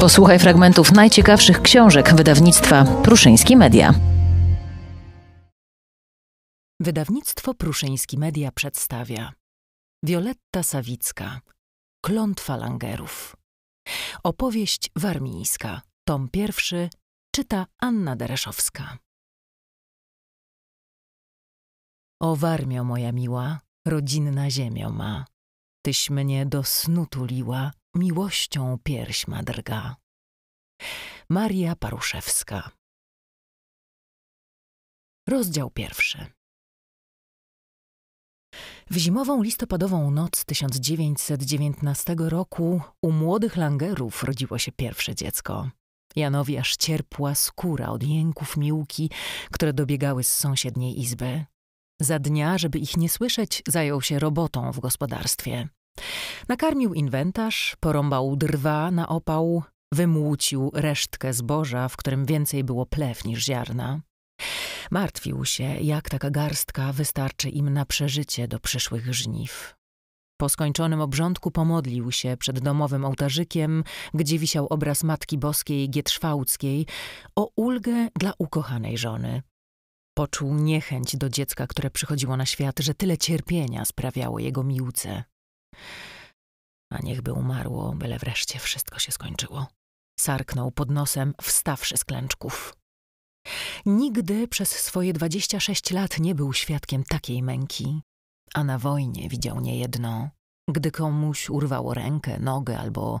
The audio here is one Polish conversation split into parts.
Posłuchaj fragmentów najciekawszych książek wydawnictwa Pruszyński Media. Wydawnictwo Pruszyński Media przedstawia Wioletta Sawicka Klątwa Langerów Opowieść warmińska Tom pierwszy czyta Anna Dereszowska O warmio moja miła, rodzinna ziemio ma, Tyś mnie do snu tuliła, miłością pierś ma drga. Maria Paruszewska Rozdział pierwszy w zimową listopadową noc 1919 roku u młodych Langerów rodziło się pierwsze dziecko. Janowi aż cierpła skóra od jęków miłki, które dobiegały z sąsiedniej izby. Za dnia, żeby ich nie słyszeć, zajął się robotą w gospodarstwie. Nakarmił inwentarz, porąbał drwa na opał, wymłócił resztkę zboża, w którym więcej było plew niż ziarna. Martwił się, jak taka garstka wystarczy im na przeżycie do przyszłych żniw. Po skończonym obrządku pomodlił się przed domowym ołtarzykiem, gdzie wisiał obraz Matki Boskiej Gietrzwałckiej, o ulgę dla ukochanej żony. Poczuł niechęć do dziecka, które przychodziło na świat, że tyle cierpienia sprawiało jego miłce. A niechby umarło, byle wreszcie wszystko się skończyło. Sarknął pod nosem, wstawszy z klęczków. Nigdy przez swoje dwadzieścia sześć lat nie był świadkiem takiej męki, a na wojnie widział niejedno, gdy komuś urwało rękę, nogę albo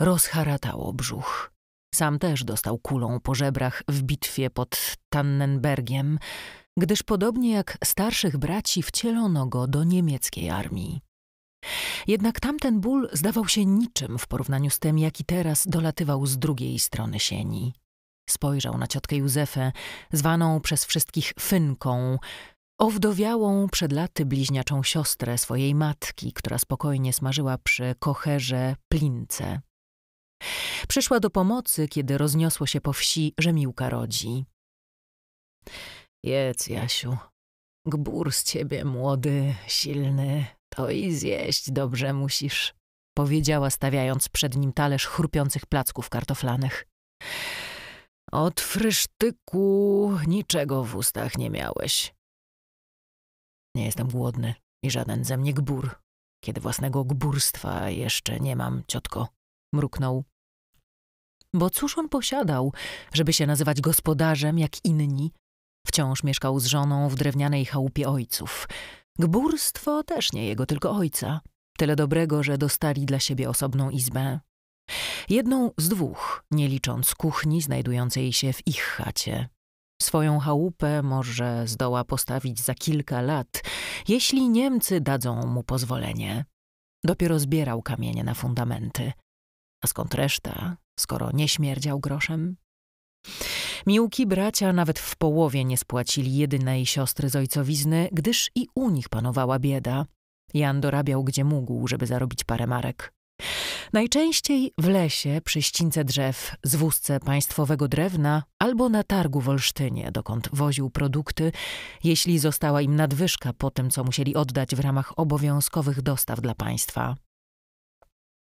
rozharatało brzuch. Sam też dostał kulą po żebrach w bitwie pod Tannenbergiem, gdyż podobnie jak starszych braci wcielono go do niemieckiej armii. Jednak tamten ból zdawał się niczym w porównaniu z tym, jaki teraz dolatywał z drugiej strony sieni. Spojrzał na ciotkę Józefę, zwaną przez wszystkich Fynką, owdowiałą przed laty bliźniaczą siostrę swojej matki, która spokojnie smażyła przy kocherze plince. Przyszła do pomocy, kiedy rozniosło się po wsi, że Miłka rodzi. Jedz, Jasiu. Gbur z ciebie, młody, silny, to i zjeść dobrze musisz, powiedziała stawiając przed nim talerz chrupiących placków kartoflanych. Od frysztyku niczego w ustach nie miałeś. Nie jestem głodny i żaden ze mnie gbur, kiedy własnego gburstwa jeszcze nie mam, ciotko, mruknął. Bo cóż on posiadał, żeby się nazywać gospodarzem jak inni? Wciąż mieszkał z żoną w drewnianej chałupie ojców. Gburstwo też nie jego, tylko ojca. Tyle dobrego, że dostali dla siebie osobną izbę. Jedną z dwóch, nie licząc kuchni znajdującej się w ich chacie. Swoją chałupę może zdoła postawić za kilka lat, jeśli Niemcy dadzą mu pozwolenie. Dopiero zbierał kamienie na fundamenty. A skąd reszta, skoro nie śmierdział groszem? Miłki bracia nawet w połowie nie spłacili jedynej siostry z ojcowizny, gdyż i u nich panowała bieda. Jan dorabiał gdzie mógł, żeby zarobić parę marek. Najczęściej w lesie, przy ścince drzew, z wózce państwowego drewna albo na targu w Olsztynie, dokąd woził produkty, jeśli została im nadwyżka po tym, co musieli oddać w ramach obowiązkowych dostaw dla państwa.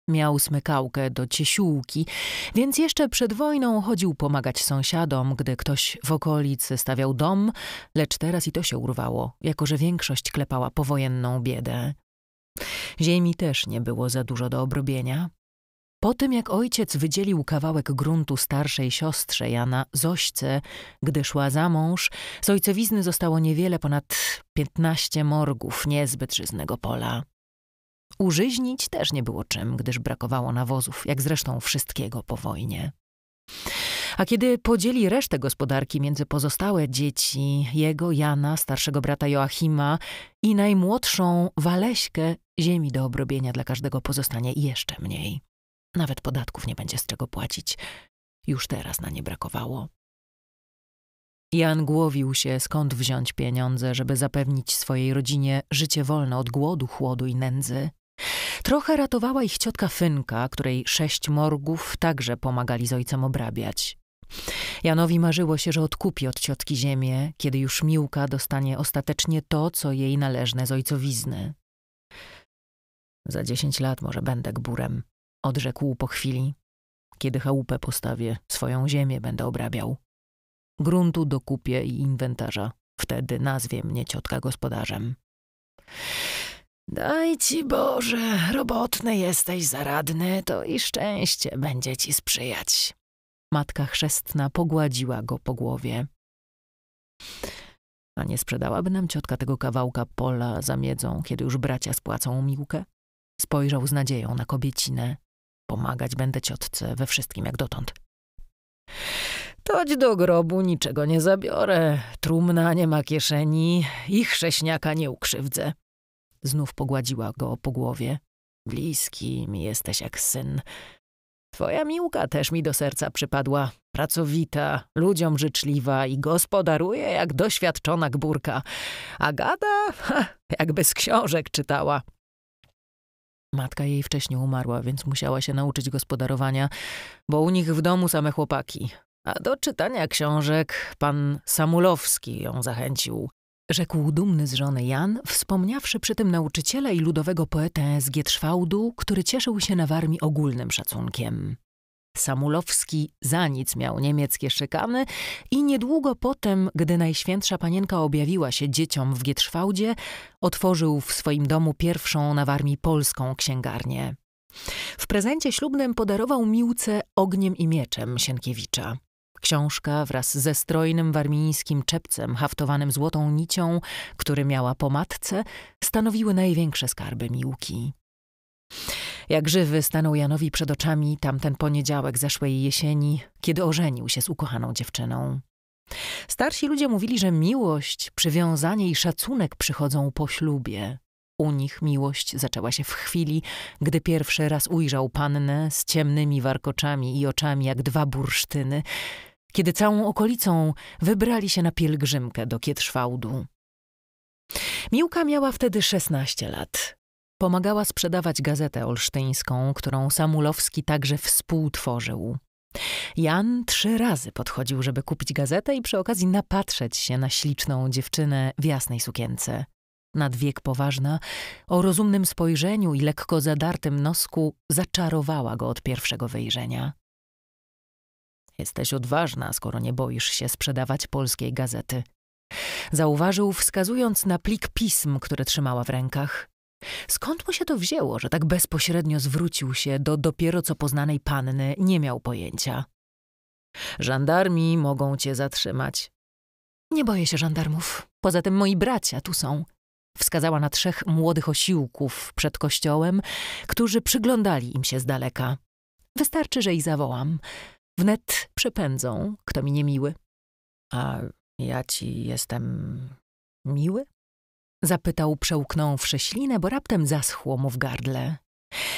Miał smykałkę do ciesiółki, więc jeszcze przed wojną chodził pomagać sąsiadom, gdy ktoś w okolicy stawiał dom, lecz teraz i to się urwało, jako że większość klepała powojenną biedę. Ziemi też nie było za dużo do obrobienia. Po tym, jak ojciec wydzielił kawałek gruntu starszej siostrze Jana Zośce, gdy szła za mąż, z ojcowizny zostało niewiele ponad piętnaście morgów niezbyt żyznego pola. Użyźnić też nie było czym, gdyż brakowało nawozów, jak zresztą wszystkiego po wojnie. A kiedy podzieli resztę gospodarki między pozostałe dzieci, jego, Jana, starszego brata Joachima i najmłodszą Waleśkę, ziemi do obrobienia dla każdego pozostanie jeszcze mniej. Nawet podatków nie będzie z czego płacić. Już teraz na nie brakowało. Jan głowił się, skąd wziąć pieniądze, żeby zapewnić swojej rodzinie życie wolne od głodu, chłodu i nędzy. Trochę ratowała ich ciotka Fynka, której sześć morgów także pomagali z ojcem obrabiać. Janowi marzyło się, że odkupi od ciotki ziemię, kiedy już Miłka dostanie ostatecznie to, co jej należne z ojcowizny. Za dziesięć lat może będę gburem, odrzekł po chwili. Kiedy chałupę postawię, swoją ziemię będę obrabiał. Gruntu dokupię i inwentarza. Wtedy nazwie mnie ciotka gospodarzem. Daj ci Boże, robotny jesteś zaradny, to i szczęście będzie ci sprzyjać. Matka chrzestna pogładziła go po głowie. A nie sprzedałaby nam ciotka tego kawałka pola za miedzą, kiedy już bracia spłacą miłkę? Spojrzał z nadzieją na kobiecinę. Pomagać będę ciotce we wszystkim jak dotąd. Toć do grobu niczego nie zabiorę, trumna nie ma kieszeni i chrześniaka nie ukrzywdzę. Znów pogładziła go po głowie. Bliski mi jesteś jak syn. Twoja miłka też mi do serca przypadła. Pracowita, ludziom życzliwa i gospodaruje jak doświadczona gburka. A gada, ha, jakby z książek czytała. Matka jej wcześniej umarła, więc musiała się nauczyć gospodarowania, bo u nich w domu same chłopaki. A do czytania książek pan Samulowski ją zachęcił rzekł dumny z żony Jan, wspomniawszy przy tym nauczyciela i ludowego poetę z Gietrzwałdu, który cieszył się na Warmii ogólnym szacunkiem. Samulowski za nic miał niemieckie szykany i niedługo potem, gdy Najświętsza Panienka objawiła się dzieciom w Gietrzwałdzie, otworzył w swoim domu pierwszą na Warmii polską księgarnię. W prezencie ślubnym podarował Miłce Ogniem i Mieczem Sienkiewicza. Książka wraz ze strojnym warmińskim czepcem haftowanym złotą nicią, który miała po matce, stanowiły największe skarby Miłki. Jak żywy stanął Janowi przed oczami tamten poniedziałek zeszłej jesieni, kiedy ożenił się z ukochaną dziewczyną. Starsi ludzie mówili, że miłość, przywiązanie i szacunek przychodzą po ślubie. U nich miłość zaczęła się w chwili, gdy pierwszy raz ujrzał pannę z ciemnymi warkoczami i oczami jak dwa bursztyny, kiedy całą okolicą wybrali się na pielgrzymkę do Kietrzwałdu. Miłka miała wtedy 16 lat. Pomagała sprzedawać gazetę olsztyńską, którą Samulowski także współtworzył. Jan trzy razy podchodził, żeby kupić gazetę i przy okazji napatrzeć się na śliczną dziewczynę w jasnej sukience. Nadwiek poważna, o rozumnym spojrzeniu i lekko zadartym nosku zaczarowała go od pierwszego wyjrzenia. Jesteś odważna, skoro nie boisz się sprzedawać polskiej gazety. Zauważył, wskazując na plik pism, które trzymała w rękach. Skąd mu się to wzięło, że tak bezpośrednio zwrócił się do dopiero co poznanej panny, nie miał pojęcia. Żandarmi mogą cię zatrzymać. Nie boję się żandarmów. Poza tym moi bracia tu są. Wskazała na trzech młodych osiłków przed kościołem, którzy przyglądali im się z daleka. Wystarczy, że ich zawołam. Wnet przepędzą, kto mi niemiły. A ja ci jestem miły? Zapytał, przełknąwszy ślinę, bo raptem zaschło mu w gardle.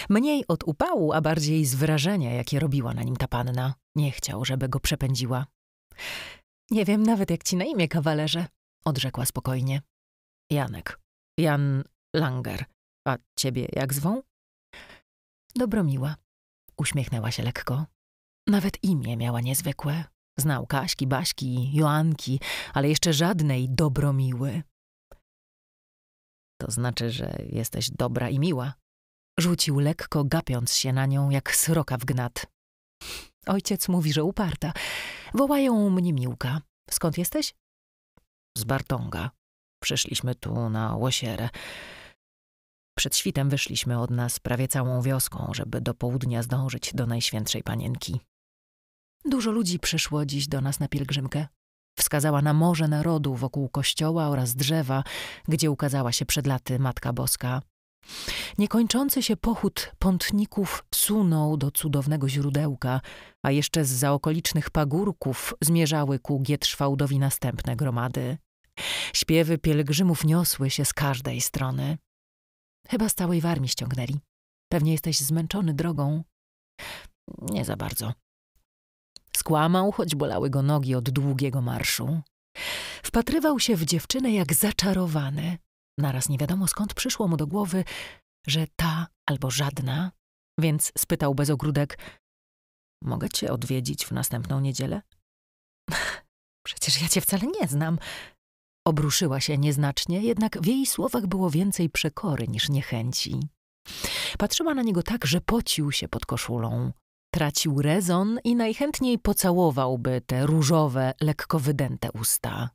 Mniej od upału, a bardziej z wrażenia, jakie robiła na nim ta panna. Nie chciał, żeby go przepędziła. Nie wiem nawet, jak ci na imię, kawalerze, odrzekła spokojnie. Janek. Jan Langer. A ciebie jak zwą? Dobromiła. Uśmiechnęła się lekko. Nawet imię miała niezwykłe. Znał Kaśki, Baśki, Joanki, ale jeszcze żadnej dobromiły. To znaczy, że jesteś dobra i miła. Rzucił lekko, gapiąc się na nią jak sroka w gnat. Ojciec mówi, że uparta. Wołają mnie Miłka. Skąd jesteś? Z Bartonga. Przyszliśmy tu na Łosierę. Przed świtem wyszliśmy od nas prawie całą wioską, żeby do południa zdążyć do Najświętszej Panienki. Dużo ludzi przyszło dziś do nas na pielgrzymkę. Wskazała na morze narodu wokół kościoła oraz drzewa, gdzie ukazała się przed laty Matka Boska. Niekończący się pochód pątników sunął do cudownego źródełka, a jeszcze z zaokolicznych pagórków zmierzały ku Gietrzwałdowi następne gromady. Śpiewy pielgrzymów niosły się z każdej strony. Chyba z całej warmi ściągnęli. Pewnie jesteś zmęczony drogą. Nie za bardzo. Skłamał, choć bolały go nogi od długiego marszu. Wpatrywał się w dziewczynę jak zaczarowany. Naraz nie wiadomo skąd przyszło mu do głowy, że ta albo żadna, więc spytał bez ogródek: Mogę cię odwiedzić w następną niedzielę? Przecież ja cię wcale nie znam. Obruszyła się nieznacznie, jednak w jej słowach było więcej przekory niż niechęci. Patrzyła na niego tak, że pocił się pod koszulą stracił rezon i najchętniej pocałowałby te różowe, lekko wydęte usta.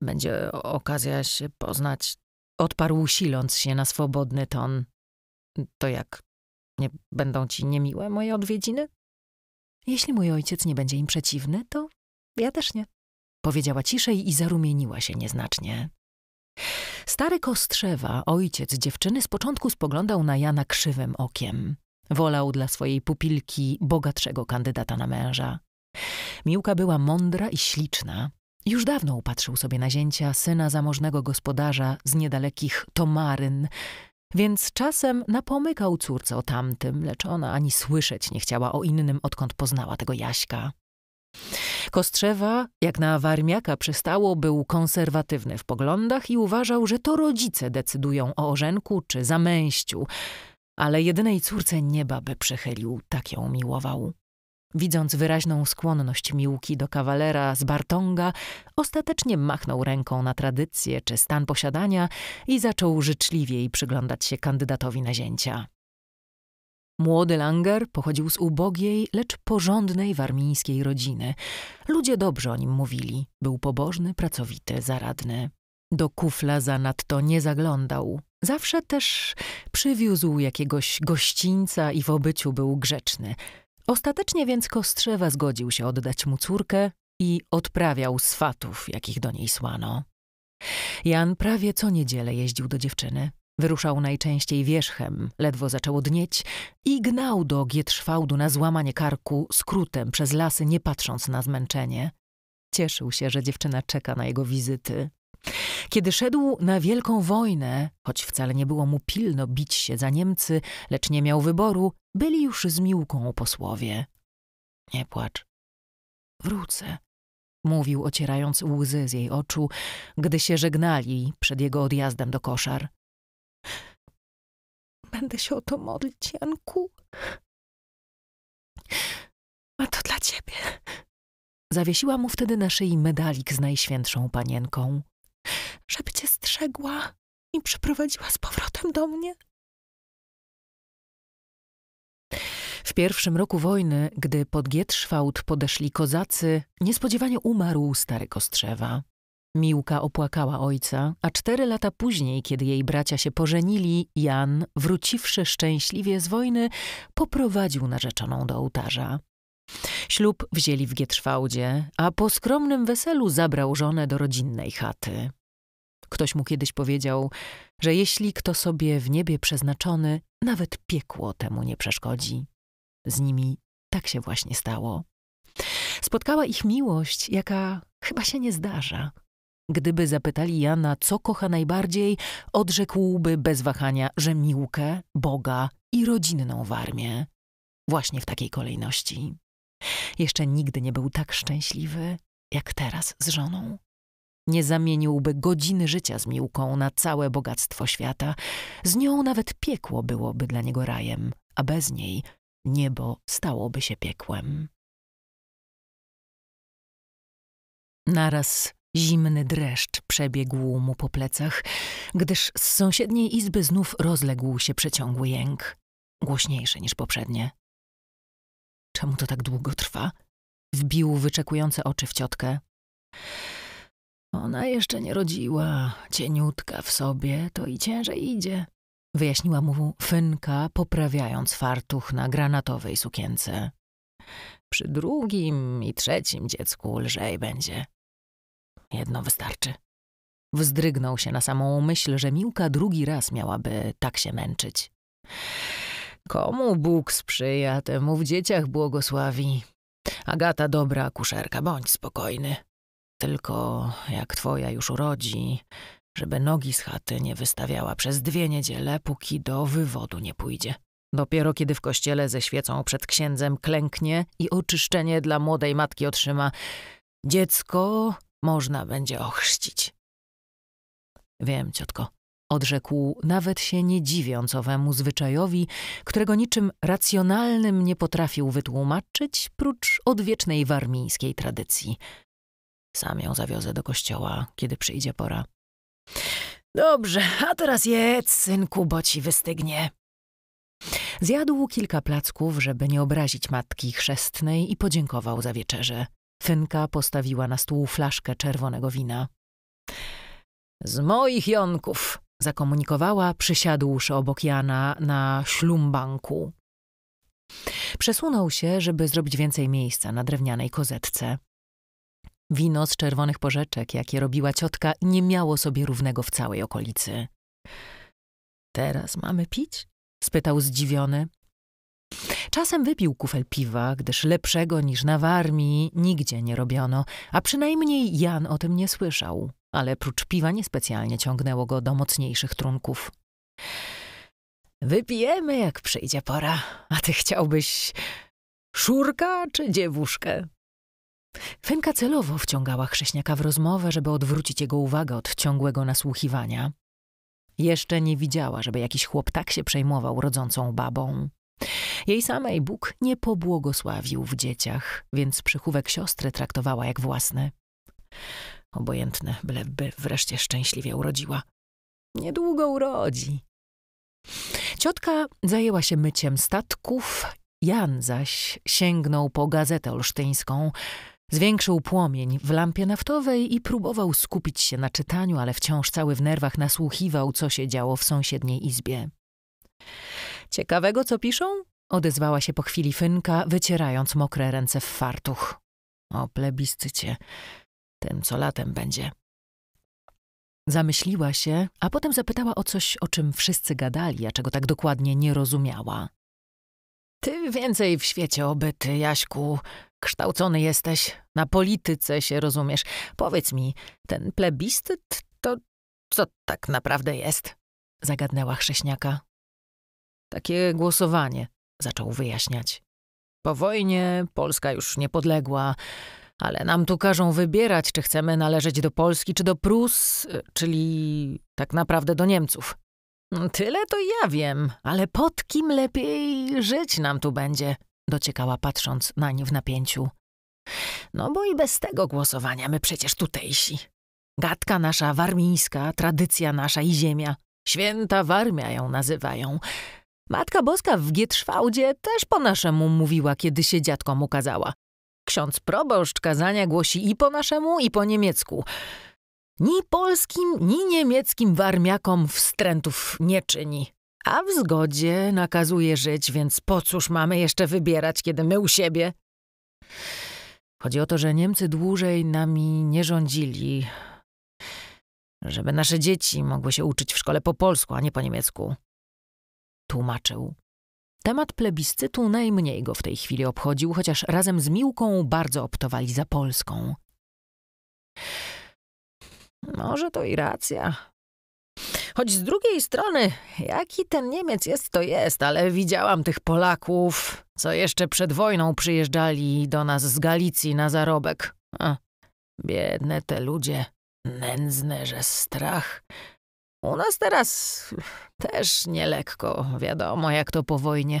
Będzie okazja się poznać, odparł siląc się na swobodny ton. To jak? Nie będą ci niemiłe moje odwiedziny? Jeśli mój ojciec nie będzie im przeciwny, to ja też nie. Powiedziała ciszej i zarumieniła się nieznacznie. Stary Kostrzewa, ojciec dziewczyny, z początku spoglądał na Jana krzywym okiem. Wolał dla swojej pupilki bogatszego kandydata na męża. Miłka była mądra i śliczna. Już dawno upatrzył sobie na zięcia syna zamożnego gospodarza z niedalekich Tomaryn, więc czasem napomykał córce o tamtym, lecz ona ani słyszeć nie chciała o innym, odkąd poznała tego Jaśka. Kostrzewa, jak na warmiaka przystało, był konserwatywny w poglądach i uważał, że to rodzice decydują o orzenku czy zamęściu, ale jedynej córce nieba by przychylił, tak ją miłował. Widząc wyraźną skłonność Miłki do kawalera z Bartonga, ostatecznie machnął ręką na tradycję czy stan posiadania i zaczął życzliwiej przyglądać się kandydatowi na zięcia. Młody Langer pochodził z ubogiej, lecz porządnej warmińskiej rodziny. Ludzie dobrze o nim mówili. Był pobożny, pracowity, zaradny. Do kufla zanadto nie zaglądał. Zawsze też przywiózł jakiegoś gościńca i w obyciu był grzeczny. Ostatecznie więc Kostrzewa zgodził się oddać mu córkę i odprawiał swatów, jakich do niej słano. Jan prawie co niedzielę jeździł do dziewczyny. Wyruszał najczęściej wierzchem, ledwo zaczęło dnieć i gnał do Gietrzwałdu na złamanie karku skrótem przez lasy, nie patrząc na zmęczenie. Cieszył się, że dziewczyna czeka na jego wizyty, kiedy szedł na wielką wojnę, choć wcale nie było mu pilno bić się za Niemcy, lecz nie miał wyboru, byli już z Miłką posłowie. Nie płacz. Wrócę, mówił ocierając łzy z jej oczu, gdy się żegnali przed jego odjazdem do koszar. Będę się o to modlić, Janku. A to dla ciebie. Zawiesiła mu wtedy na szyi medalik z najświętszą panienką żeby cię strzegła i przyprowadziła z powrotem do mnie. W pierwszym roku wojny, gdy pod Gietrzwałd podeszli kozacy, niespodziewanie umarł stary Kostrzewa. Miłka opłakała ojca, a cztery lata później, kiedy jej bracia się pożenili, Jan, wróciwszy szczęśliwie z wojny, poprowadził narzeczoną do ołtarza. Ślub wzięli w Gietrzwałdzie, a po skromnym weselu zabrał żonę do rodzinnej chaty. Ktoś mu kiedyś powiedział, że jeśli kto sobie w niebie przeznaczony, nawet piekło temu nie przeszkodzi. Z nimi tak się właśnie stało. Spotkała ich miłość, jaka chyba się nie zdarza. Gdyby zapytali Jana, co kocha najbardziej, odrzekłby bez wahania, że miłkę, Boga i rodzinną warmię. Właśnie w takiej kolejności. Jeszcze nigdy nie był tak szczęśliwy, jak teraz z żoną. Nie zamieniłby godziny życia z Miłką na całe bogactwo świata. Z nią nawet piekło byłoby dla niego rajem, a bez niej niebo stałoby się piekłem. Naraz zimny dreszcz przebiegł mu po plecach, gdyż z sąsiedniej izby znów rozległ się przeciągły jęk, głośniejszy niż poprzednie. Czemu to tak długo trwa? Wbił wyczekujące oczy w ciotkę. Ona jeszcze nie rodziła, cieniutka w sobie, to i ciężej idzie. Wyjaśniła mu Fynka, poprawiając fartuch na granatowej sukience. Przy drugim i trzecim dziecku lżej będzie. Jedno wystarczy. Wzdrygnął się na samą myśl, że Miłka drugi raz miałaby tak się męczyć. Komu Bóg sprzyja, temu w dzieciach błogosławi. Agata dobra kuszerka, bądź spokojny. Tylko jak twoja już urodzi, żeby nogi z chaty nie wystawiała przez dwie niedziele, póki do wywodu nie pójdzie. Dopiero kiedy w kościele ze świecą przed księdzem klęknie i oczyszczenie dla młodej matki otrzyma, dziecko można będzie ochrzcić. Wiem, ciotko, odrzekł, nawet się nie dziwiąc owemu zwyczajowi, którego niczym racjonalnym nie potrafił wytłumaczyć, prócz odwiecznej warmińskiej tradycji. Sam ją zawiozę do kościoła, kiedy przyjdzie pora. Dobrze, a teraz jedz, synku, bo ci wystygnie. Zjadł kilka placków, żeby nie obrazić matki chrzestnej i podziękował za wieczerze. Fynka postawiła na stół flaszkę czerwonego wina. Z moich jonków, zakomunikowała, przysiadłszy obok Jana na ślumbanku. Przesunął się, żeby zrobić więcej miejsca na drewnianej kozetce. Wino z czerwonych porzeczek, jakie robiła ciotka, nie miało sobie równego w całej okolicy. Teraz mamy pić? spytał zdziwiony. Czasem wypił kufel piwa, gdyż lepszego niż na warmii nigdzie nie robiono, a przynajmniej Jan o tym nie słyszał ale prócz piwa niespecjalnie ciągnęło go do mocniejszych trunków. Wypijemy, jak przyjdzie pora, a ty chciałbyś szurka czy dziewuszkę? Fenka celowo wciągała chrześniaka w rozmowę, żeby odwrócić jego uwagę od ciągłego nasłuchiwania. Jeszcze nie widziała, żeby jakiś chłop tak się przejmował rodzącą babą. Jej samej Bóg nie pobłogosławił w dzieciach, więc przychówek siostry traktowała jak własny obojętne, byleby wreszcie szczęśliwie urodziła. Niedługo urodzi. Ciotka zajęła się myciem statków, Jan zaś sięgnął po gazetę olsztyńską, zwiększył płomień w lampie naftowej i próbował skupić się na czytaniu, ale wciąż cały w nerwach nasłuchiwał, co się działo w sąsiedniej izbie. Ciekawego, co piszą? odezwała się po chwili Fynka, wycierając mokre ręce w fartuch. O plebiscycie tym, co latem będzie. Zamyśliła się, a potem zapytała o coś, o czym wszyscy gadali, a czego tak dokładnie nie rozumiała. Ty więcej w świecie obyty, Jaśku. Kształcony jesteś, na polityce się rozumiesz. Powiedz mi, ten plebiscyt to co tak naprawdę jest? Zagadnęła chrześniaka. Takie głosowanie, zaczął wyjaśniać. Po wojnie Polska już niepodległa, ale nam tu każą wybierać, czy chcemy należeć do Polski, czy do Prus, y, czyli tak naprawdę do Niemców. Mm, tyle to ja wiem, ale pod kim lepiej żyć nam tu będzie? Dociekała patrząc na nie w napięciu. No bo i bez tego głosowania my przecież tutejsi. Gadka nasza warmińska, tradycja nasza i ziemia. Święta Warmia ją nazywają. Matka Boska w Gietrzwałdzie też po naszemu mówiła, kiedy się dziadkom ukazała. Ksiądz proboszcz kazania głosi i po naszemu, i po niemiecku. Ni polskim, ni niemieckim warmiakom wstrętów nie czyni. A w zgodzie nakazuje żyć, więc po cóż mamy jeszcze wybierać, kiedy my u siebie? Chodzi o to, że Niemcy dłużej nami nie rządzili, żeby nasze dzieci mogły się uczyć w szkole po polsku, a nie po niemiecku. Tłumaczył. Temat plebiscytu najmniej go w tej chwili obchodził, chociaż razem z Miłką bardzo optowali za Polską. Może to i racja. Choć z drugiej strony, jaki ten Niemiec jest, to jest, ale widziałam tych Polaków, co jeszcze przed wojną przyjeżdżali do nas z Galicji na zarobek. A, biedne te ludzie, nędzne, że strach. U nas teraz też nielekko, wiadomo jak to po wojnie.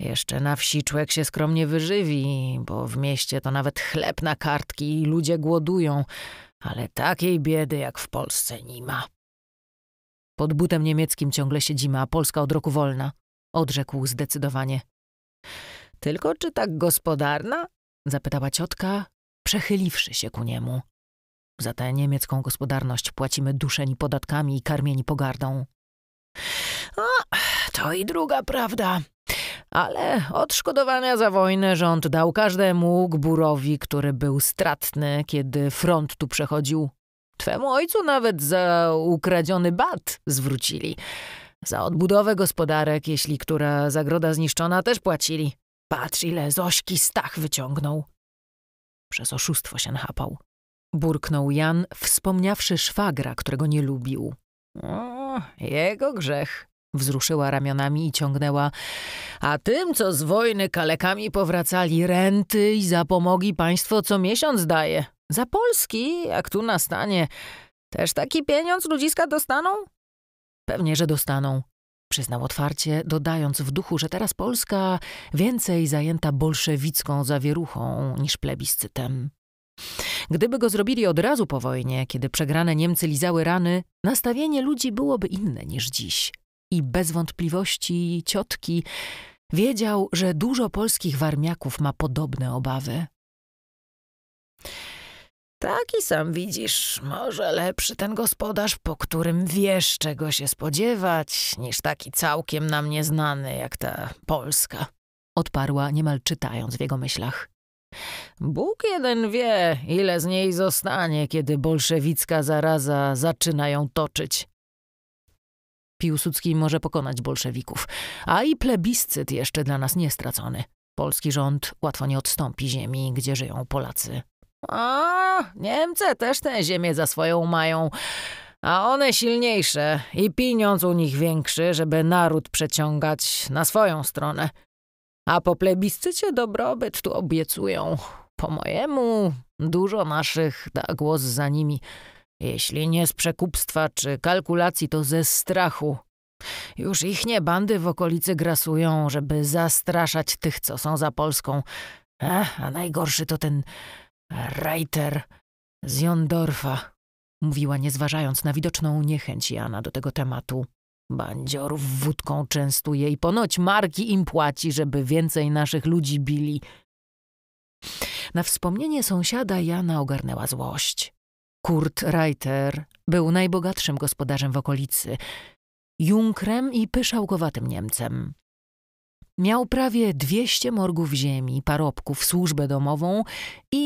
Jeszcze na wsi człowiek się skromnie wyżywi, bo w mieście to nawet chleb na kartki i ludzie głodują, ale takiej biedy jak w Polsce nie ma. Pod butem niemieckim ciągle siedzimy, a Polska od roku wolna, odrzekł zdecydowanie. Tylko czy tak gospodarna? zapytała ciotka, przechyliwszy się ku niemu. Za tę niemiecką gospodarność płacimy duszeni podatkami i karmieni pogardą. O, to i druga prawda. Ale odszkodowania za wojnę rząd dał każdemu gburowi, który był stratny, kiedy front tu przechodził. Twemu ojcu nawet za ukradziony bat zwrócili. Za odbudowę gospodarek, jeśli która zagroda zniszczona, też płacili. Patrz, ile Zośki Stach wyciągnął. Przez oszustwo się nachapał burknął Jan, wspomniawszy szwagra, którego nie lubił. O, jego grzech. Wzruszyła ramionami i ciągnęła. A tym, co z wojny kalekami powracali, renty i zapomogi państwo co miesiąc daje. Za Polski, jak tu nastanie. Też taki pieniądz ludziska dostaną? Pewnie, że dostaną. Przyznał otwarcie, dodając w duchu, że teraz Polska więcej zajęta bolszewicką zawieruchą niż plebiscytem. Gdyby go zrobili od razu po wojnie, kiedy przegrane Niemcy lizały rany, nastawienie ludzi byłoby inne niż dziś. I bez wątpliwości ciotki wiedział, że dużo polskich warmiaków ma podobne obawy. Taki sam widzisz, może lepszy ten gospodarz, po którym wiesz, czego się spodziewać, niż taki całkiem nam nieznany jak ta Polska. Odparła, niemal czytając w jego myślach. Bóg jeden wie, ile z niej zostanie, kiedy bolszewicka zaraza zaczyna ją toczyć. Piłsudski może pokonać bolszewików, a i plebiscyt jeszcze dla nas nie stracony. Polski rząd łatwo nie odstąpi ziemi, gdzie żyją Polacy. A, Niemcy też tę ziemię za swoją mają, a one silniejsze i pieniądz u nich większy, żeby naród przeciągać na swoją stronę. A po plebiscycie dobrobyt tu obiecują. Po mojemu dużo naszych da głos za nimi. Jeśli nie z przekupstwa czy kalkulacji, to ze strachu. Już ich nie bandy w okolicy grasują, żeby zastraszać tych, co są za Polską. Ach, e, a najgorszy to ten Reiter z Jondorfa, mówiła nie zważając na widoczną niechęć Jana do tego tematu. Bandzior wódką częstuje i ponoć marki im płaci, żeby więcej naszych ludzi bili. Na wspomnienie sąsiada Jana ogarnęła złość. Kurt Reiter był najbogatszym gospodarzem w okolicy, junkrem i pyszałkowatym Niemcem. Miał prawie dwieście morgów ziemi, parobków, służbę domową i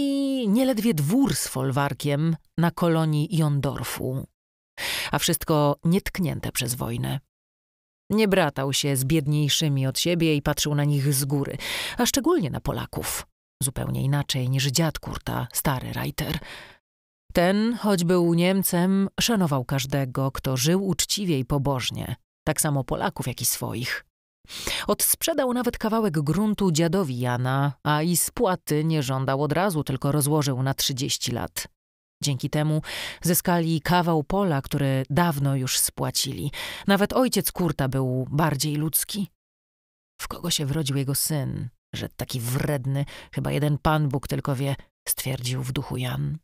nieledwie dwór z folwarkiem na kolonii Jondorfu a wszystko nietknięte przez wojnę. Nie bratał się z biedniejszymi od siebie i patrzył na nich z góry, a szczególnie na Polaków. Zupełnie inaczej niż dziad Kurta, stary Reiter. Ten, choć był Niemcem, szanował każdego, kto żył uczciwie i pobożnie, tak samo Polaków, jak i swoich. Odsprzedał nawet kawałek gruntu dziadowi Jana, a i spłaty nie żądał od razu, tylko rozłożył na trzydzieści lat. Dzięki temu zyskali kawał pola, który dawno już spłacili. Nawet ojciec Kurta był bardziej ludzki. W kogo się wrodził jego syn, że taki wredny, chyba jeden Pan Bóg tylko wie, stwierdził w duchu Jan.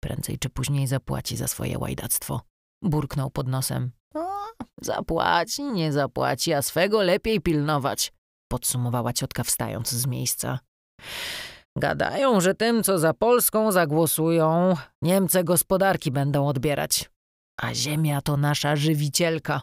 Prędzej czy później zapłaci za swoje łajdactwo. Burknął pod nosem. O, zapłaci, nie zapłaci, a swego lepiej pilnować, podsumowała ciotka wstając z miejsca. Gadają, że tym, co za Polską zagłosują, Niemcy gospodarki będą odbierać. A ziemia to nasza żywicielka.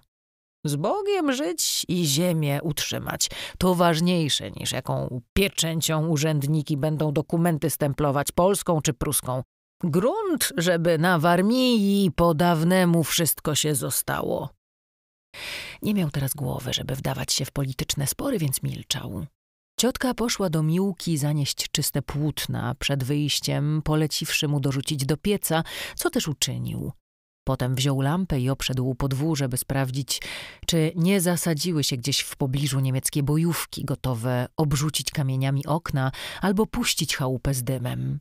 Z Bogiem żyć i ziemię utrzymać to ważniejsze niż jaką pieczęcią urzędniki będą dokumenty stemplować polską czy pruską. Grunt, żeby na Warmii po dawnemu wszystko się zostało. Nie miał teraz głowy, żeby wdawać się w polityczne spory, więc milczał. Ciotka poszła do Miłki zanieść czyste płótna, przed wyjściem poleciwszy mu dorzucić do pieca, co też uczynił. Potem wziął lampę i obszedł podwórze, by sprawdzić, czy nie zasadziły się gdzieś w pobliżu niemieckie bojówki, gotowe obrzucić kamieniami okna albo puścić chałupę z dymem.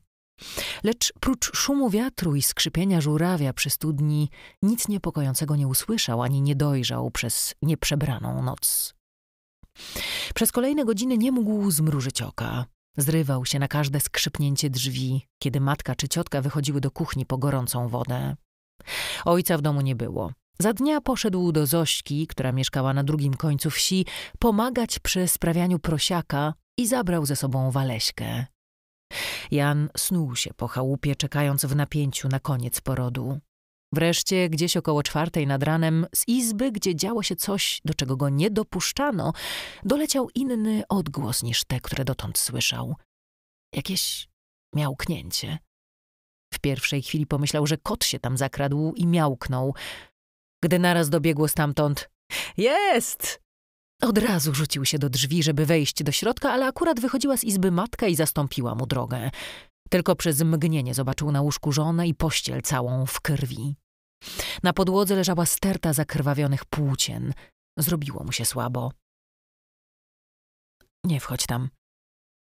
Lecz prócz szumu wiatru i skrzypienia żurawia przy studni, nic niepokojącego nie usłyszał ani nie dojrzał przez nieprzebraną noc. Przez kolejne godziny nie mógł zmrużyć oka. Zrywał się na każde skrzypnięcie drzwi, kiedy matka czy ciotka wychodziły do kuchni po gorącą wodę. Ojca w domu nie było. Za dnia poszedł do Zośki, która mieszkała na drugim końcu wsi, pomagać przy sprawianiu prosiaka i zabrał ze sobą waleśkę. Jan snuł się po chałupie, czekając w napięciu na koniec porodu. Wreszcie gdzieś około czwartej nad ranem z izby, gdzie działo się coś, do czego go nie dopuszczano, doleciał inny odgłos niż te, które dotąd słyszał. Jakieś miałknięcie. W pierwszej chwili pomyślał, że kot się tam zakradł i miałknął. Gdy naraz dobiegło stamtąd Jest! Od razu rzucił się do drzwi, żeby wejść do środka, ale akurat wychodziła z izby matka i zastąpiła mu drogę. Tylko przez mgnienie zobaczył na łóżku żonę i pościel całą w krwi. Na podłodze leżała sterta zakrwawionych płócien. Zrobiło mu się słabo. Nie wchodź tam.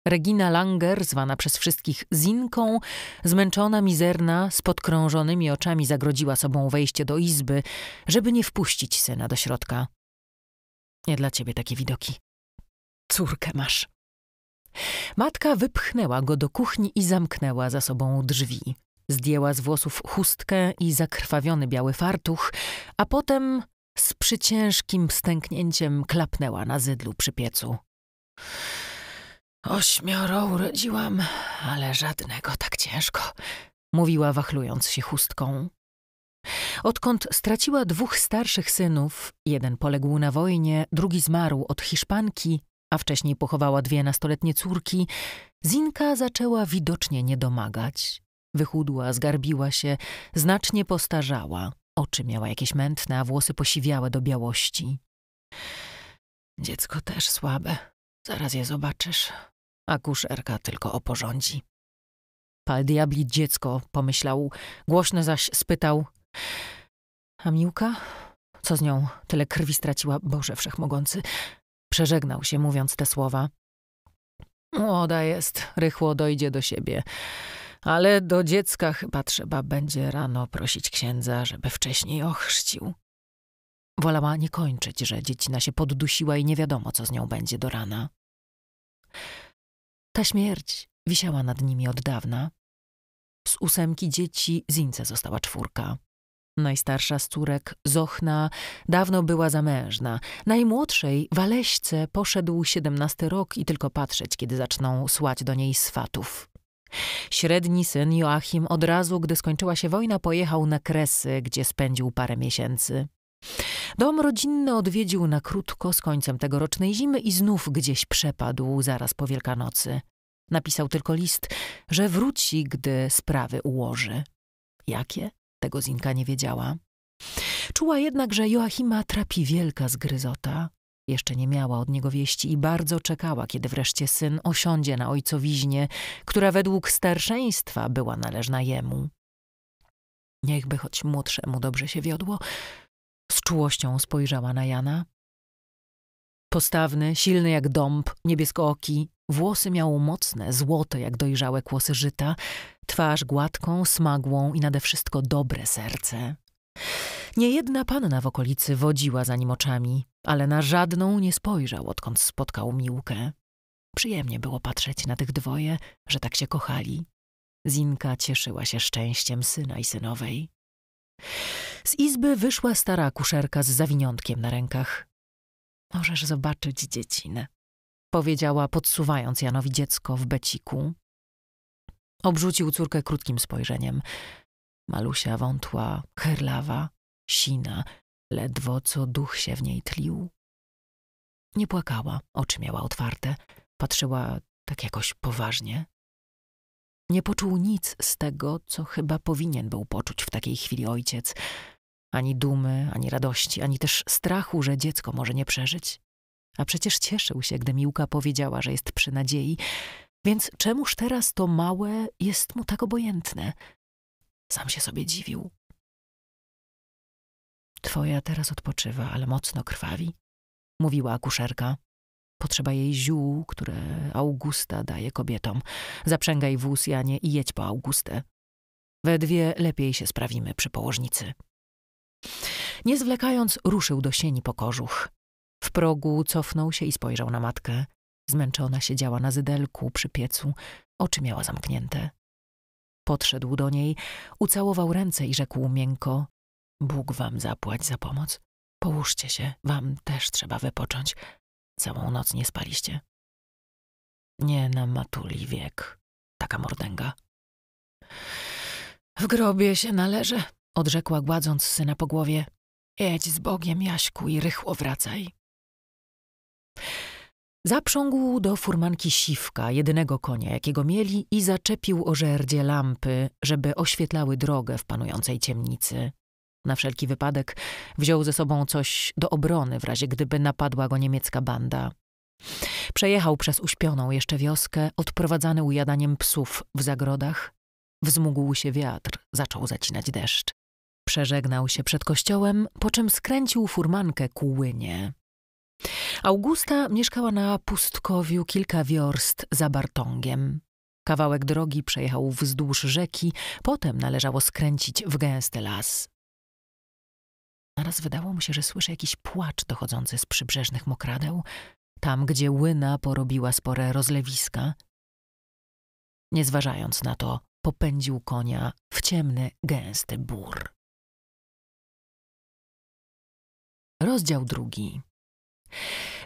Regina Langer, zwana przez wszystkich Zinką, zmęczona, mizerna, z podkrążonymi oczami zagrodziła sobą wejście do izby, żeby nie wpuścić syna do środka. Nie dla ciebie takie widoki. Córkę masz. Matka wypchnęła go do kuchni i zamknęła za sobą drzwi. Zdjęła z włosów chustkę i zakrwawiony biały fartuch, a potem z przyciężkim stęknięciem klapnęła na zydlu przy piecu. Ośmioro urodziłam, ale żadnego tak ciężko, mówiła wachlując się chustką. Odkąd straciła dwóch starszych synów, jeden poległ na wojnie, drugi zmarł od Hiszpanki, a wcześniej pochowała dwie nastoletnie córki, Zinka zaczęła widocznie niedomagać. Wychudła, zgarbiła się, znacznie postarzała. Oczy miała jakieś mętne, a włosy posiwiałe do białości. Dziecko też słabe. Zaraz je zobaczysz. A kuszerka tylko oporządzi. Pal diabli dziecko, pomyślał. Głośno zaś spytał. A Miłka? Co z nią? Tyle krwi straciła, Boże Wszechmogący. Przeżegnał się, mówiąc te słowa. Młoda jest, rychło dojdzie do siebie ale do dziecka chyba trzeba będzie rano prosić księdza, żeby wcześniej ochrzcił. Wolała nie kończyć, że dziecina się poddusiła i nie wiadomo, co z nią będzie do rana. Ta śmierć wisiała nad nimi od dawna. Z ósemki dzieci Zince została czwórka. Najstarsza z córek, Zochna, dawno była zamężna. Najmłodszej, Waleśce, poszedł siedemnasty rok i tylko patrzeć, kiedy zaczną słać do niej swatów. Średni syn Joachim od razu, gdy skończyła się wojna, pojechał na Kresy, gdzie spędził parę miesięcy. Dom rodzinny odwiedził na krótko z końcem tegorocznej zimy i znów gdzieś przepadł zaraz po Wielkanocy. Napisał tylko list, że wróci, gdy sprawy ułoży. Jakie? Tego Zinka nie wiedziała. Czuła jednak, że Joachima trapi wielka zgryzota. Jeszcze nie miała od niego wieści i bardzo czekała, kiedy wreszcie syn osiądzie na ojcowiźnie, która według starszeństwa była należna jemu. Niechby choć młodszemu dobrze się wiodło, z czułością spojrzała na Jana. Postawny, silny jak dąb, niebieskooki, włosy miał mocne, złote jak dojrzałe kłosy żyta, twarz gładką, smagłą i nade wszystko dobre serce. Niejedna panna w okolicy wodziła za nim oczami, ale na żadną nie spojrzał, odkąd spotkał Miłkę. Przyjemnie było patrzeć na tych dwoje, że tak się kochali. Zinka cieszyła się szczęściem syna i synowej. Z izby wyszła stara kuszerka z zawiniątkiem na rękach. Możesz zobaczyć dziecinę, powiedziała, podsuwając Janowi dziecko w beciku. Obrzucił córkę krótkim spojrzeniem. Malusia wątła, herlawa, sina, ledwo co duch się w niej tlił. Nie płakała, oczy miała otwarte, patrzyła tak jakoś poważnie. Nie poczuł nic z tego, co chyba powinien był poczuć w takiej chwili ojciec. Ani dumy, ani radości, ani też strachu, że dziecko może nie przeżyć. A przecież cieszył się, gdy Miłka powiedziała, że jest przy nadziei, więc czemuż teraz to małe jest mu tak obojętne? Sam się sobie dziwił. Twoja teraz odpoczywa, ale mocno krwawi, mówiła akuszerka. Potrzeba jej ziół, które Augusta daje kobietom. Zaprzęgaj wóz, Janie, i jedź po Augustę. We dwie lepiej się sprawimy przy położnicy. Nie zwlekając, ruszył do sieni po kożuch. W progu cofnął się i spojrzał na matkę. Zmęczona siedziała na zydelku przy piecu, oczy miała zamknięte. Podszedł do niej, ucałował ręce i rzekł miękko: Bóg wam zapłać za pomoc. Połóżcie się, wam też trzeba wypocząć. Całą noc nie spaliście. Nie na matuli wiek, taka mordęga. W grobie się należy, odrzekła gładząc syna po głowie. Jedź z Bogiem, Jaśku, i rychło wracaj. Zaprzągł do furmanki siwka, jedynego konia, jakiego mieli, i zaczepił o żerdzie lampy, żeby oświetlały drogę w panującej ciemnicy. Na wszelki wypadek wziął ze sobą coś do obrony, w razie gdyby napadła go niemiecka banda. Przejechał przez uśpioną jeszcze wioskę, odprowadzany ujadaniem psów w zagrodach. Wzmógł się wiatr, zaczął zacinać deszcz. Przeżegnał się przed kościołem, po czym skręcił furmankę ku łynie. Augusta mieszkała na pustkowiu kilka wiorst za Bartągiem. Kawałek drogi przejechał wzdłuż rzeki, potem należało skręcić w gęsty las. Naraz wydało mu się, że słyszy jakiś płacz dochodzący z przybrzeżnych mokradeł, tam gdzie łyna porobiła spore rozlewiska. Nie zważając na to, popędził konia w ciemny, gęsty bór. Rozdział drugi.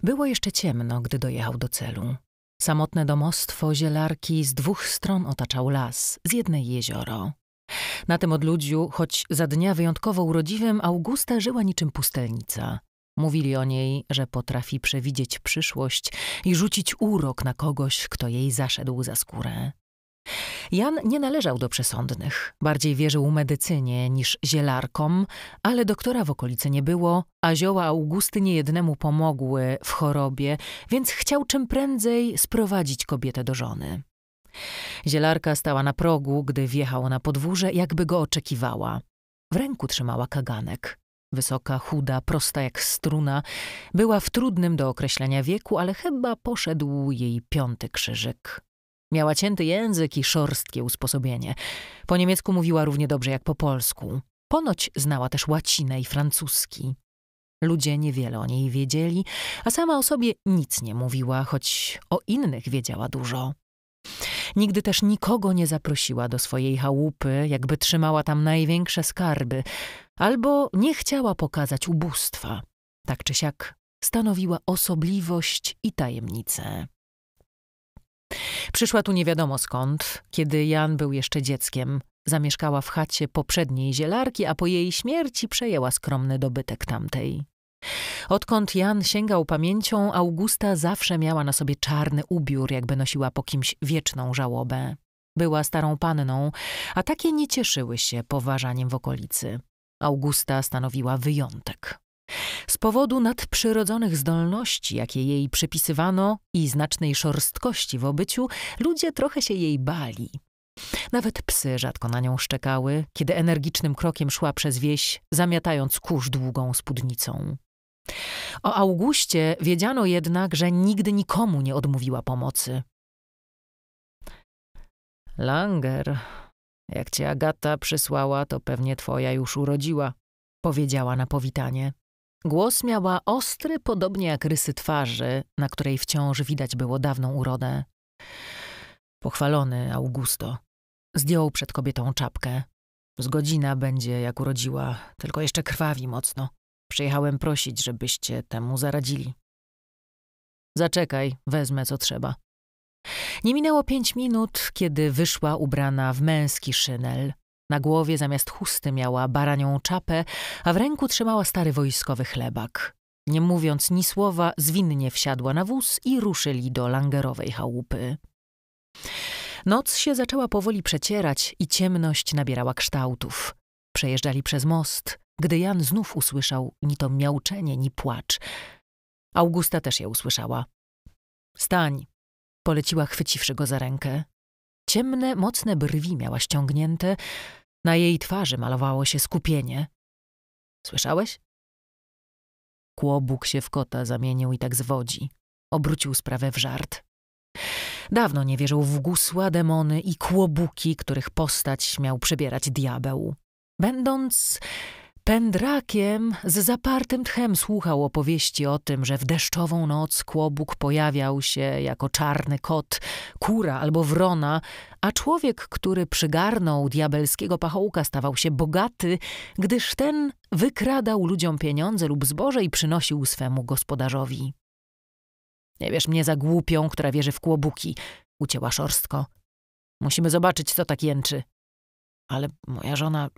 Było jeszcze ciemno, gdy dojechał do celu. Samotne domostwo zielarki z dwóch stron otaczał las, z jednej jezioro, na tym odludziu, choć za dnia wyjątkowo urodziwym, Augusta żyła niczym pustelnica. Mówili o niej, że potrafi przewidzieć przyszłość i rzucić urok na kogoś, kto jej zaszedł za skórę. Jan nie należał do przesądnych, bardziej wierzył medycynie niż zielarkom, ale doktora w okolicy nie było, a zioła Augusty niejednemu pomogły w chorobie, więc chciał czym prędzej sprowadzić kobietę do żony. Zielarka stała na progu, gdy wjechał na podwórze, jakby go oczekiwała. W ręku trzymała kaganek. Wysoka, chuda, prosta jak struna, była w trudnym do określenia wieku, ale chyba poszedł jej piąty krzyżyk. Miała cięty język i szorstkie usposobienie. Po niemiecku mówiła równie dobrze jak po polsku. Ponoć znała też łacinę i francuski. Ludzie niewiele o niej wiedzieli, a sama o sobie nic nie mówiła, choć o innych wiedziała dużo. Nigdy też nikogo nie zaprosiła do swojej chałupy, jakby trzymała tam największe skarby, albo nie chciała pokazać ubóstwa. Tak czy siak stanowiła osobliwość i tajemnicę. Przyszła tu nie wiadomo skąd, kiedy Jan był jeszcze dzieckiem. Zamieszkała w chacie poprzedniej zielarki, a po jej śmierci przejęła skromny dobytek tamtej. Odkąd Jan sięgał pamięcią, Augusta zawsze miała na sobie czarny ubiór, jakby nosiła po kimś wieczną żałobę. Była starą panną, a takie nie cieszyły się poważaniem w okolicy. Augusta stanowiła wyjątek. Z powodu nadprzyrodzonych zdolności, jakie jej przypisywano, i znacznej szorstkości w obyciu, ludzie trochę się jej bali. Nawet psy rzadko na nią szczekały, kiedy energicznym krokiem szła przez wieś, zamiatając kurz długą spódnicą. O Augustie wiedziano jednak, że nigdy nikomu nie odmówiła pomocy. Langer, jak cię Agata przysłała, to pewnie twoja już urodziła, powiedziała na powitanie. Głos miała ostry, podobnie jak rysy twarzy, na której wciąż widać było dawną urodę. Pochwalony Augusto. Zdjął przed kobietą czapkę. Z godzina będzie, jak urodziła, tylko jeszcze krwawi mocno. Przyjechałem prosić, żebyście temu zaradzili. Zaczekaj, wezmę co trzeba. Nie minęło pięć minut, kiedy wyszła ubrana w męski szynel. Na głowie zamiast chusty miała baranią czapę, a w ręku trzymała stary wojskowy chlebak. Nie mówiąc ni słowa, zwinnie wsiadła na wóz i ruszyli do langerowej chałupy. Noc się zaczęła powoli przecierać i ciemność nabierała kształtów. Przejeżdżali przez most, gdy Jan znów usłyszał ni to miauczenie, ni płacz, Augusta też je usłyszała. Stań, poleciła chwyciwszy go za rękę. Ciemne, mocne brwi miała ściągnięte, na jej twarzy malowało się skupienie. Słyszałeś? Kłobuk się w kota zamienił i tak zwodzi. Obrócił sprawę w żart. Dawno nie wierzył w gusła, demony i kłobuki, których postać miał przybierać diabeł. Będąc Pędrakiem z zapartym tchem słuchał opowieści o tym, że w deszczową noc kłobuk pojawiał się jako czarny kot, kura albo wrona, a człowiek, który przygarnął diabelskiego pachołka, stawał się bogaty, gdyż ten wykradał ludziom pieniądze lub zboże i przynosił swemu gospodarzowi. Nie wiesz mnie za głupią, która wierzy w kłobuki, ucięła szorstko. Musimy zobaczyć, co tak jęczy. Ale moja żona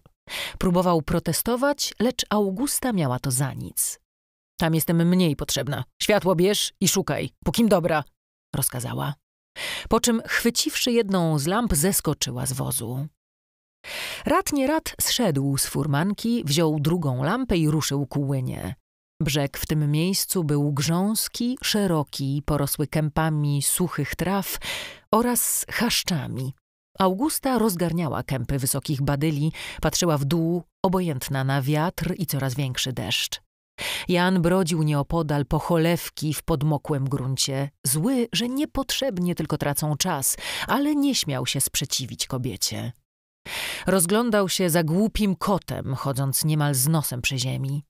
Próbował protestować, lecz Augusta miała to za nic. Tam jestem mniej potrzebna. Światło bierz i szukaj, pókim dobra, rozkazała. Po czym, chwyciwszy jedną z lamp, zeskoczyła z wozu. Rad nie rad zszedł z furmanki, wziął drugą lampę i ruszył ku łynie. Brzeg w tym miejscu był grząski, szeroki, porosły kępami suchych traw oraz chaszczami, Augusta rozgarniała kępy wysokich badyli, patrzyła w dół, obojętna na wiatr i coraz większy deszcz. Jan brodził nieopodal po cholewki w podmokłym gruncie, zły, że niepotrzebnie tylko tracą czas, ale nie śmiał się sprzeciwić kobiecie. Rozglądał się za głupim kotem, chodząc niemal z nosem przy ziemi.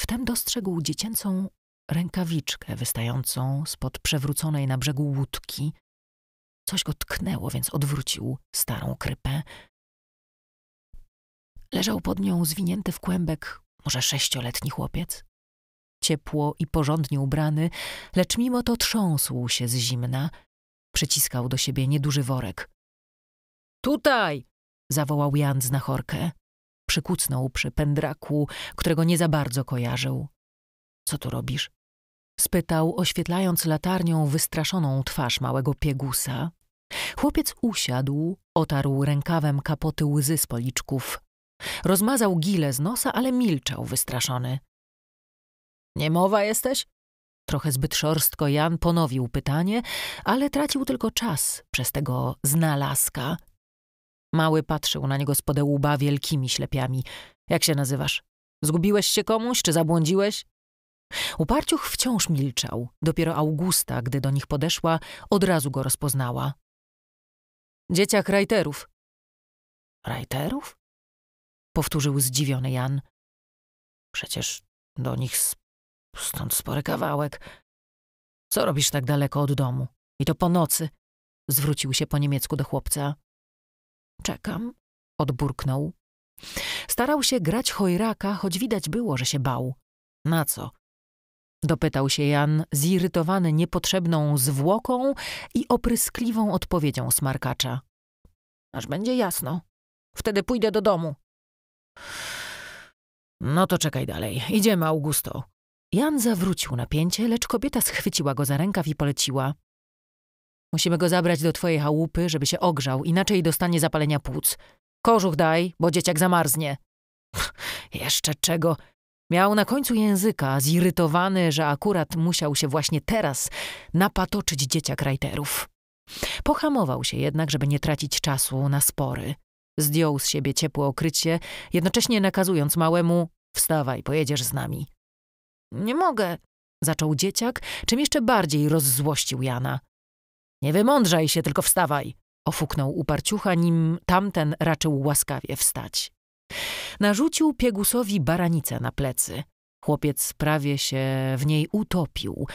Wtem dostrzegł dziecięcą rękawiczkę wystającą spod przewróconej na brzegu łódki – Coś go tknęło, więc odwrócił starą krypę. Leżał pod nią zwinięty w kłębek może sześcioletni chłopiec. Ciepło i porządnie ubrany, lecz mimo to trząsł się z zimna. Przyciskał do siebie nieduży worek. Tutaj! zawołał Jan z nachorkę. Przykucnął przy pędraku, którego nie za bardzo kojarzył. Co tu robisz? spytał, oświetlając latarnią wystraszoną twarz małego piegusa, Chłopiec usiadł, otarł rękawem kapoty łzy z policzków. Rozmazał gile z nosa, ale milczał wystraszony. Niemowa jesteś? Trochę zbyt szorstko Jan ponowił pytanie, ale tracił tylko czas przez tego znalazka. Mały patrzył na niego z podełba wielkimi ślepiami. Jak się nazywasz? Zgubiłeś się komuś, czy zabłądziłeś? Uparciuch wciąż milczał. Dopiero Augusta, gdy do nich podeszła, od razu go rozpoznała. Dzieciach Rajterów. Rajterów? Powtórzył zdziwiony Jan. Przecież do nich stąd spory kawałek. Co robisz tak daleko od domu? I to po nocy. Zwrócił się po niemiecku do chłopca. Czekam, odburknął. Starał się grać chojraka, choć widać było, że się bał. Na co? Dopytał się Jan, zirytowany niepotrzebną zwłoką i opryskliwą odpowiedzią smarkacza. Aż będzie jasno. Wtedy pójdę do domu. No to czekaj dalej. Idziemy, Augusto. Jan zawrócił napięcie, lecz kobieta schwyciła go za rękaw i poleciła. Musimy go zabrać do twojej chałupy, żeby się ogrzał, inaczej dostanie zapalenia płuc. Kożuch daj, bo dzieciak zamarznie. Jeszcze czego? Miał na końcu języka, zirytowany, że akurat musiał się właśnie teraz napatoczyć dzieciak rajterów. Pohamował się jednak, żeby nie tracić czasu na spory. Zdjął z siebie ciepłe okrycie, jednocześnie nakazując małemu: Wstawaj, pojedziesz z nami. Nie mogę, zaczął dzieciak, czym jeszcze bardziej rozzłościł Jana. Nie wymądrzaj się, tylko wstawaj, ofuknął uparciucha, nim tamten raczył łaskawie wstać. Narzucił Piegusowi baranicę na plecy. Chłopiec prawie się w niej utopił.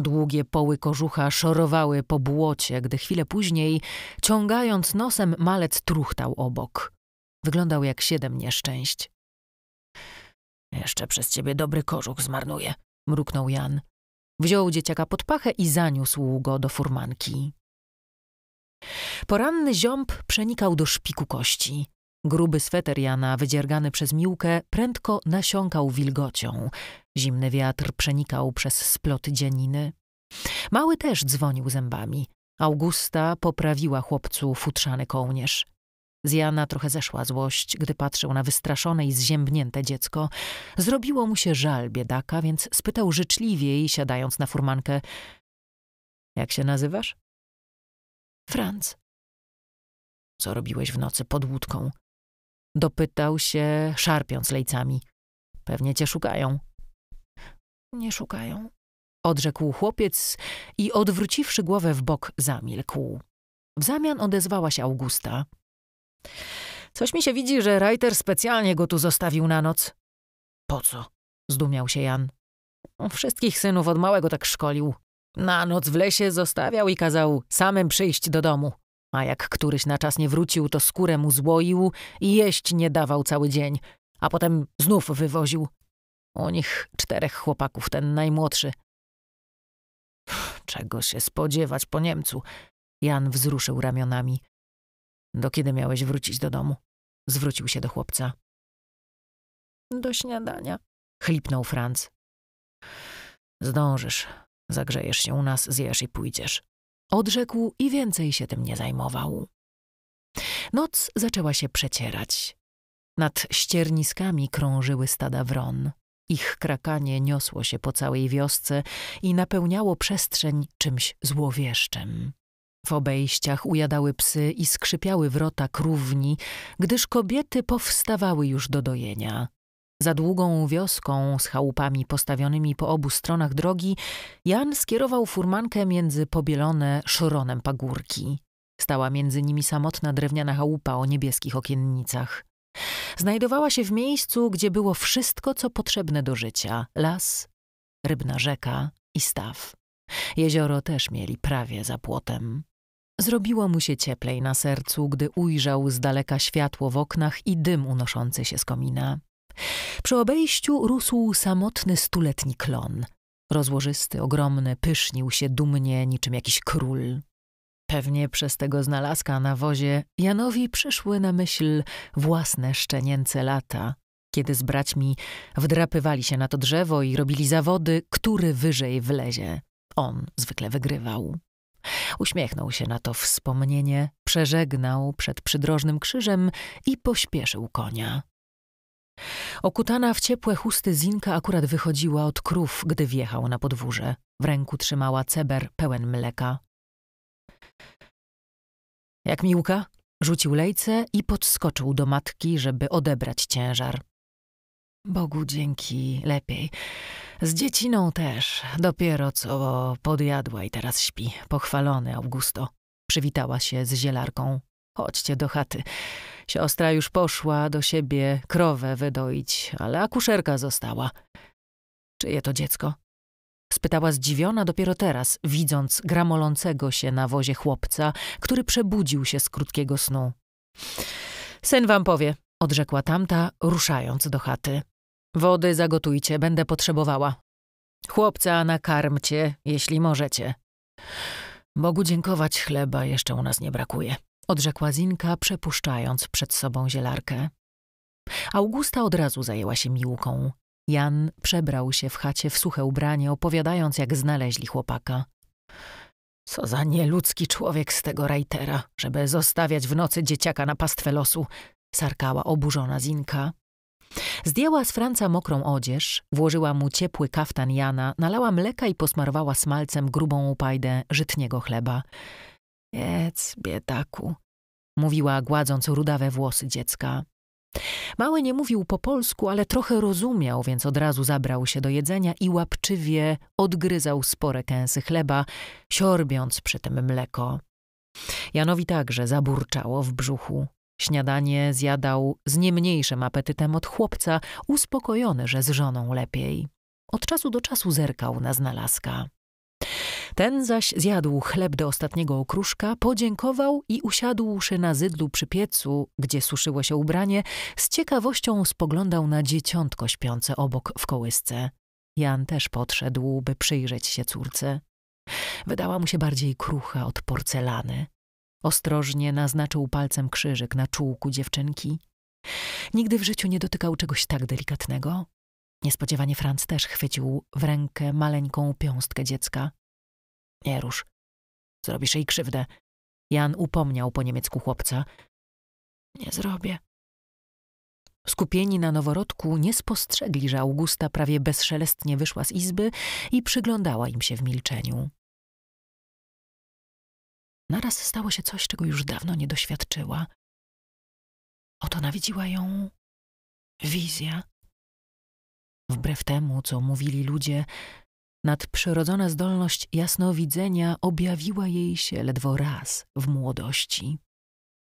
Długie poły kożucha szorowały po błocie, gdy chwilę później, ciągając nosem, malec truchtał obok. Wyglądał jak siedem nieszczęść. Jeszcze przez ciebie dobry kożuch zmarnuje, mruknął Jan. Wziął dzieciaka pod pachę i zaniósł go do furmanki. Poranny ziąb przenikał do szpiku kości. Gruby sweter Jana, wydziergany przez miłkę, prędko nasiąkał wilgocią. Zimny wiatr przenikał przez splot dzianiny. Mały też dzwonił zębami. Augusta poprawiła chłopcu futrzany kołnierz. Z Jana trochę zeszła złość, gdy patrzył na wystraszone i zziębnięte dziecko. Zrobiło mu się żal biedaka, więc spytał życzliwiej, siadając na furmankę. Jak się nazywasz? Franc. Co robiłeś w nocy pod łódką? Dopytał się, szarpiąc lejcami. Pewnie cię szukają. Nie szukają. Odrzekł chłopiec i odwróciwszy głowę w bok zamilkł. W zamian odezwała się Augusta. Coś mi się widzi, że Reiter specjalnie go tu zostawił na noc. Po co? Zdumiał się Jan. Wszystkich synów od małego tak szkolił. Na noc w lesie zostawiał i kazał samym przyjść do domu. A jak któryś na czas nie wrócił, to skórę mu złoił i jeść nie dawał cały dzień, a potem znów wywoził. U nich czterech chłopaków, ten najmłodszy. Czego się spodziewać po Niemcu? Jan wzruszył ramionami. Do kiedy miałeś wrócić do domu? Zwrócił się do chłopca. Do śniadania, chlipnął Franc. Zdążysz, zagrzejesz się u nas, zjesz i pójdziesz. Odrzekł i więcej się tym nie zajmował. Noc zaczęła się przecierać. Nad ścierniskami krążyły stada wron. Ich krakanie niosło się po całej wiosce i napełniało przestrzeń czymś złowieszczym. W obejściach ujadały psy i skrzypiały wrota krówni, gdyż kobiety powstawały już do dojenia. Za długą wioską z chałupami postawionymi po obu stronach drogi, Jan skierował furmankę między pobielone szoronem pagórki. Stała między nimi samotna drewniana chałupa o niebieskich okiennicach. Znajdowała się w miejscu, gdzie było wszystko, co potrzebne do życia: las, rybna rzeka i staw. Jezioro też mieli prawie za płotem. Zrobiło mu się cieplej na sercu, gdy ujrzał z daleka światło w oknach i dym unoszący się z komina. Przy obejściu rósł samotny stuletni klon. Rozłożysty, ogromny, pysznił się dumnie niczym jakiś król. Pewnie przez tego znalazka na wozie Janowi przyszły na myśl własne szczenięce lata, kiedy z braćmi wdrapywali się na to drzewo i robili zawody, który wyżej wlezie. On zwykle wygrywał. Uśmiechnął się na to wspomnienie, przeżegnał przed przydrożnym krzyżem i pośpieszył konia. Okutana w ciepłe chusty Zinka akurat wychodziła od krów, gdy wjechał na podwórze. W ręku trzymała ceber pełen mleka. Jak miłka? Rzucił lejce i podskoczył do matki, żeby odebrać ciężar. Bogu dzięki, lepiej. Z dzieciną też, dopiero co podjadła i teraz śpi. Pochwalony Augusto. Przywitała się z zielarką. Chodźcie do chaty. Siostra już poszła do siebie krowę wydoić, ale akuszerka została. Czyje to dziecko? Spytała zdziwiona dopiero teraz, widząc gramolącego się na wozie chłopca, który przebudził się z krótkiego snu. Syn wam powie, odrzekła tamta, ruszając do chaty. Wody zagotujcie, będę potrzebowała. Chłopca nakarmcie, jeśli możecie. Bogu dziękować, chleba jeszcze u nas nie brakuje odrzekła Zinka, przepuszczając przed sobą zielarkę. Augusta od razu zajęła się miłką. Jan przebrał się w chacie w suche ubranie, opowiadając, jak znaleźli chłopaka. Co za nieludzki człowiek z tego rajtera, żeby zostawiać w nocy dzieciaka na pastwę losu, sarkała oburzona Zinka. Zdjęła z Franca mokrą odzież, włożyła mu ciepły kaftan Jana, nalała mleka i posmarowała smalcem grubą upajdę żytniego chleba. Jedz, biedaku, mówiła gładząc rudawe włosy dziecka. Mały nie mówił po polsku, ale trochę rozumiał, więc od razu zabrał się do jedzenia i łapczywie odgryzał spore kęsy chleba, siorbiąc przy tym mleko. Janowi także zaburczało w brzuchu. Śniadanie zjadał z nie mniejszym apetytem od chłopca, uspokojony, że z żoną lepiej. Od czasu do czasu zerkał na znalazka. Ten zaś zjadł chleb do ostatniego okruszka, podziękował i usiadłszy na zydlu przy piecu, gdzie suszyło się ubranie, z ciekawością spoglądał na dzieciątko śpiące obok w kołysce. Jan też podszedł, by przyjrzeć się córce. Wydała mu się bardziej krucha od porcelany. Ostrożnie naznaczył palcem krzyżyk na czółku dziewczynki. Nigdy w życiu nie dotykał czegoś tak delikatnego. Niespodziewanie Franc też chwycił w rękę maleńką piąstkę dziecka. Nie rusz. Zrobisz jej krzywdę. Jan upomniał po niemiecku chłopca. Nie zrobię. Skupieni na noworodku nie spostrzegli, że Augusta prawie bezszelestnie wyszła z izby i przyglądała im się w milczeniu. Naraz stało się coś, czego już dawno nie doświadczyła. Oto nawiedziła ją wizja. Wbrew temu, co mówili ludzie, Nadprzyrodzona zdolność jasnowidzenia objawiła jej się ledwo raz w młodości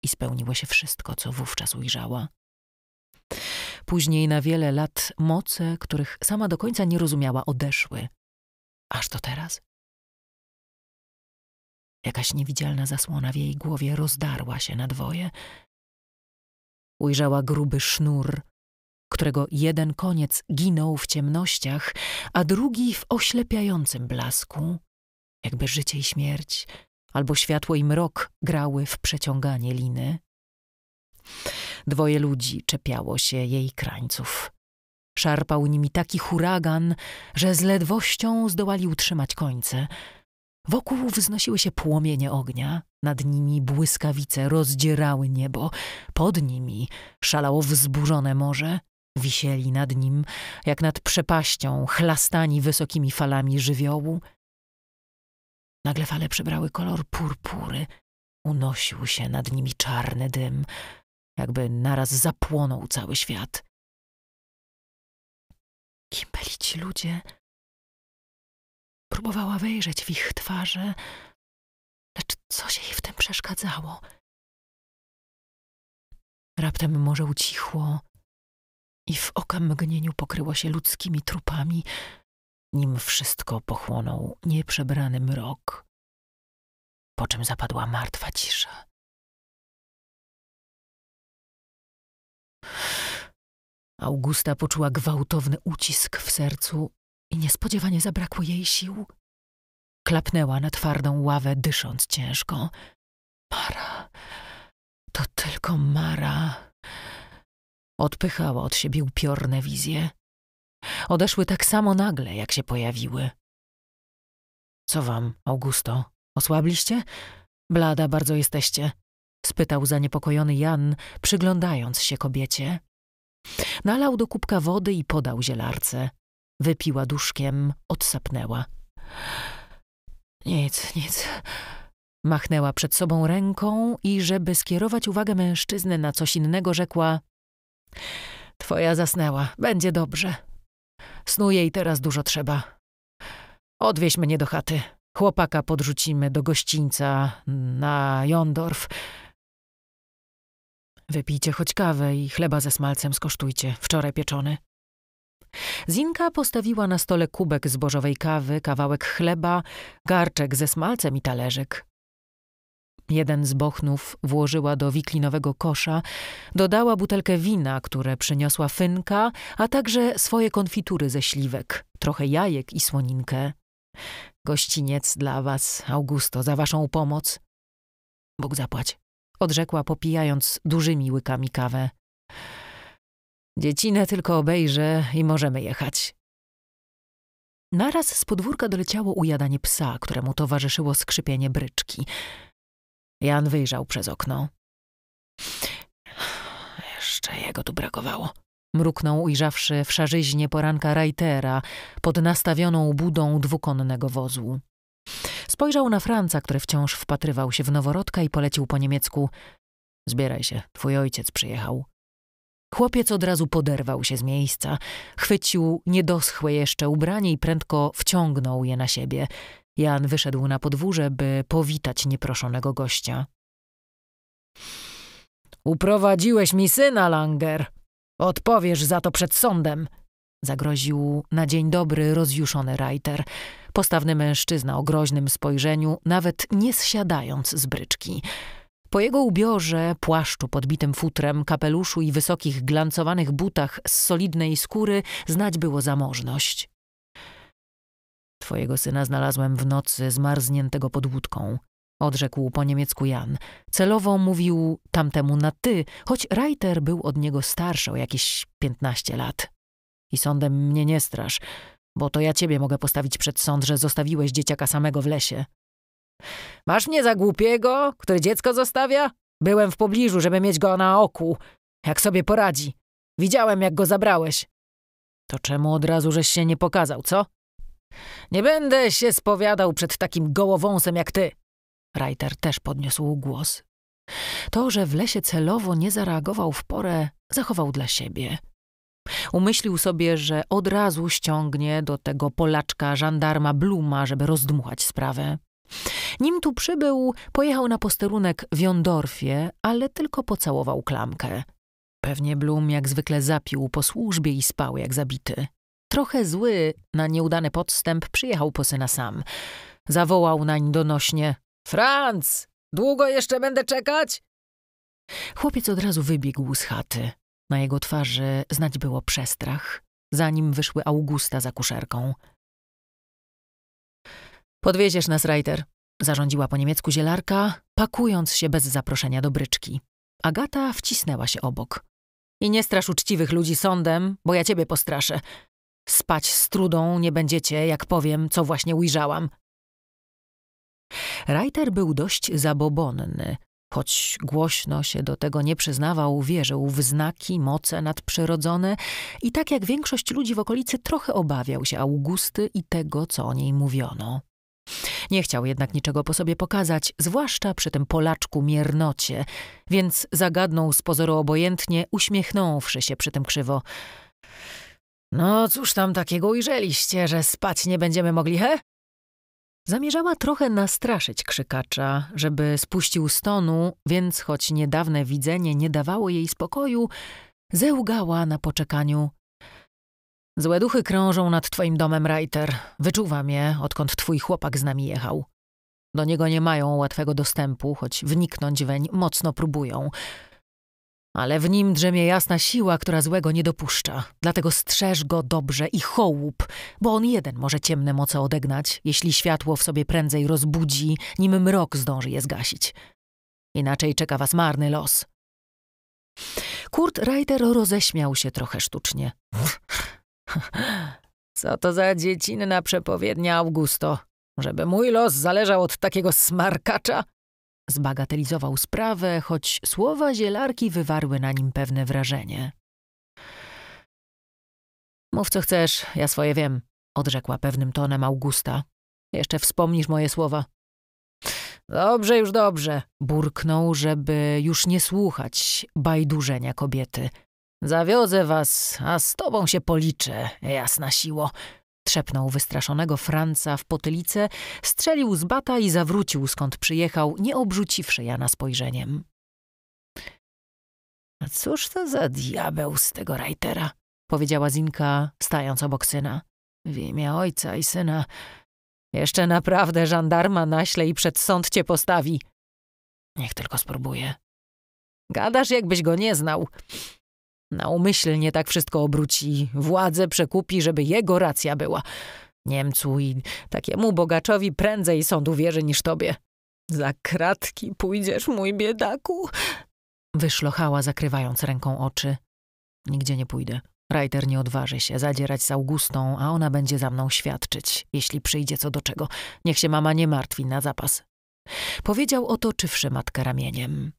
i spełniło się wszystko, co wówczas ujrzała. Później na wiele lat moce, których sama do końca nie rozumiała, odeszły. Aż do teraz. Jakaś niewidzialna zasłona w jej głowie rozdarła się na dwoje. Ujrzała gruby sznur, którego jeden koniec ginął w ciemnościach, a drugi w oślepiającym blasku, jakby życie i śmierć, albo światło i mrok grały w przeciąganie liny. Dwoje ludzi czepiało się jej krańców. Szarpał nimi taki huragan, że z ledwością zdołali utrzymać końce. Wokół wznosiły się płomienie ognia, nad nimi błyskawice rozdzierały niebo, pod nimi szalało wzburzone morze, Wisieli nad nim, jak nad przepaścią, chlastani wysokimi falami żywiołu. Nagle fale przybrały kolor purpury. Unosił się nad nimi czarny dym, jakby naraz zapłonął cały świat. Kim byli ci ludzie? Próbowała wejrzeć w ich twarze, lecz coś jej w tym przeszkadzało. Raptem morze ucichło, i w okamgnieniu pokryło się ludzkimi trupami, nim wszystko pochłonął nieprzebrany mrok, po czym zapadła martwa cisza. Augusta poczuła gwałtowny ucisk w sercu i niespodziewanie zabrakło jej sił. Klapnęła na twardą ławę, dysząc ciężko. Mara, to tylko Mara. Odpychała od siebie upiorne wizje. Odeszły tak samo nagle, jak się pojawiły. Co wam, Augusto? Osłabliście? Blada bardzo jesteście, spytał zaniepokojony Jan, przyglądając się kobiecie. Nalał do kubka wody i podał zielarce. Wypiła duszkiem, odsapnęła. Nic, nic. Machnęła przed sobą ręką i, żeby skierować uwagę mężczyzny na coś innego, rzekła: Twoja zasnęła. Będzie dobrze. Snu jej teraz dużo trzeba. Odwieź mnie do chaty. Chłopaka podrzucimy do gościńca na Jondorf. Wypijcie choć kawę i chleba ze smalcem skosztujcie, wczoraj pieczony. Zinka postawiła na stole kubek zbożowej kawy, kawałek chleba, garczek ze smalcem i talerzyk. Jeden z bochnów włożyła do wiklinowego kosza, dodała butelkę wina, które przyniosła Fynka, a także swoje konfitury ze śliwek, trochę jajek i słoninkę. Gościniec dla was, Augusto, za waszą pomoc. Bóg zapłać, odrzekła popijając dużymi łykami kawę. Dziecinę tylko obejrzę i możemy jechać. Naraz z podwórka doleciało ujadanie psa, któremu towarzyszyło skrzypienie bryczki. Jan wyjrzał przez okno. Jeszcze jego tu brakowało. Mruknął, ujrzawszy w szarzyźnie poranka Reitera pod nastawioną budą dwukonnego wozu. Spojrzał na Franca, który wciąż wpatrywał się w noworodka i polecił po niemiecku. Zbieraj się, twój ojciec przyjechał. Chłopiec od razu poderwał się z miejsca, chwycił niedoschłe jeszcze ubranie i prędko wciągnął je na siebie. Jan wyszedł na podwórze, by powitać nieproszonego gościa. Uprowadziłeś mi syna, Langer. Odpowiesz za to przed sądem. Zagroził na dzień dobry rozjuszony Reiter, postawny mężczyzna o groźnym spojrzeniu, nawet nie zsiadając z bryczki. Po jego ubiorze, płaszczu podbitym futrem, kapeluszu i wysokich glancowanych butach z solidnej skóry znać było zamożność. Twojego syna znalazłem w nocy zmarzniętego pod łódką. Odrzekł po niemiecku Jan. Celowo mówił tamtemu na ty, choć Reiter był od niego starszy o jakieś piętnaście lat. I sądem mnie nie strasz, bo to ja ciebie mogę postawić przed sąd, że zostawiłeś dzieciaka samego w lesie. Masz mnie za głupiego, które dziecko zostawia? Byłem w pobliżu, żeby mieć go na oku. Jak sobie poradzi. Widziałem, jak go zabrałeś. To czemu od razu żeś się nie pokazał, co? Nie będę się spowiadał przed takim gołowąsem jak ty. Reiter też podniósł głos. To, że w lesie celowo nie zareagował w porę, zachował dla siebie. Umyślił sobie, że od razu ściągnie do tego Polaczka żandarma Bluma, żeby rozdmuchać sprawę. Nim tu przybył, pojechał na posterunek w Jondorfie, ale tylko pocałował klamkę. Pewnie Blum jak zwykle zapił po służbie i spał jak zabity trochę zły na nieudany podstęp, przyjechał po syna sam. Zawołał nań donośnie: Franc, długo jeszcze będę czekać? Chłopiec od razu wybiegł z chaty. Na jego twarzy znać było przestrach, zanim wyszły Augusta za kuszerką. Podwieziesz nas, Reiter, zarządziła po niemiecku zielarka, pakując się bez zaproszenia do bryczki. Agata wcisnęła się obok. I nie strasz uczciwych ludzi sądem, bo ja ciebie postraszę. Spać z trudą nie będziecie, jak powiem, co właśnie ujrzałam. Reiter był dość zabobonny. Choć głośno się do tego nie przyznawał, wierzył w znaki, moce nadprzyrodzone i tak jak większość ludzi w okolicy trochę obawiał się Augusty i tego, co o niej mówiono. Nie chciał jednak niczego po sobie pokazać, zwłaszcza przy tym Polaczku miernocie, więc zagadnął z pozoru obojętnie, uśmiechnąwszy się przy tym krzywo. No cóż tam takiego ujrzeliście, że spać nie będziemy mogli, he? Zamierzała trochę nastraszyć krzykacza, żeby spuścił stonu, więc choć niedawne widzenie nie dawało jej spokoju, zełgała na poczekaniu. Złe duchy krążą nad twoim domem, Reiter. Wyczuwam je, odkąd twój chłopak z nami jechał. Do niego nie mają łatwego dostępu, choć wniknąć weń mocno próbują ale w nim drzemie jasna siła, która złego nie dopuszcza. Dlatego strzeż go dobrze i hołup, bo on jeden może ciemne moce odegnać, jeśli światło w sobie prędzej rozbudzi, nim mrok zdąży je zgasić. Inaczej czeka was marny los. Kurt Reiter roześmiał się trochę sztucznie. Co to za dziecinna przepowiednia, Augusto? Żeby mój los zależał od takiego smarkacza? Zbagatelizował sprawę, choć słowa zielarki wywarły na nim pewne wrażenie. Mów co chcesz, ja swoje wiem, odrzekła pewnym tonem Augusta. Jeszcze wspomnisz moje słowa. Dobrze, już dobrze, burknął, żeby już nie słuchać bajdurzenia kobiety. Zawiozę was, a z tobą się policzę, jasna siło. Trzepnął wystraszonego Franca w potylicę, strzelił z bata i zawrócił skąd przyjechał, nie obrzuciwszy Jana spojrzeniem. A cóż to za diabeł z tego rajtera? powiedziała Zinka, stając obok syna. W imię ojca i syna. Jeszcze naprawdę żandarma naśle i przed sąd cię postawi. Niech tylko spróbuje. Gadasz, jakbyś go nie znał. Naumyślnie tak wszystko obróci, władzę przekupi, żeby jego racja była. Niemcu i takiemu bogaczowi prędzej sąd uwierzy niż tobie. Za kratki pójdziesz, mój biedaku. Wyszlochała, zakrywając ręką oczy. Nigdzie nie pójdę. Rajter nie odważy się zadzierać z Augustą, a ona będzie za mną świadczyć, jeśli przyjdzie co do czego. Niech się mama nie martwi na zapas. Powiedział, otoczywszy matkę ramieniem.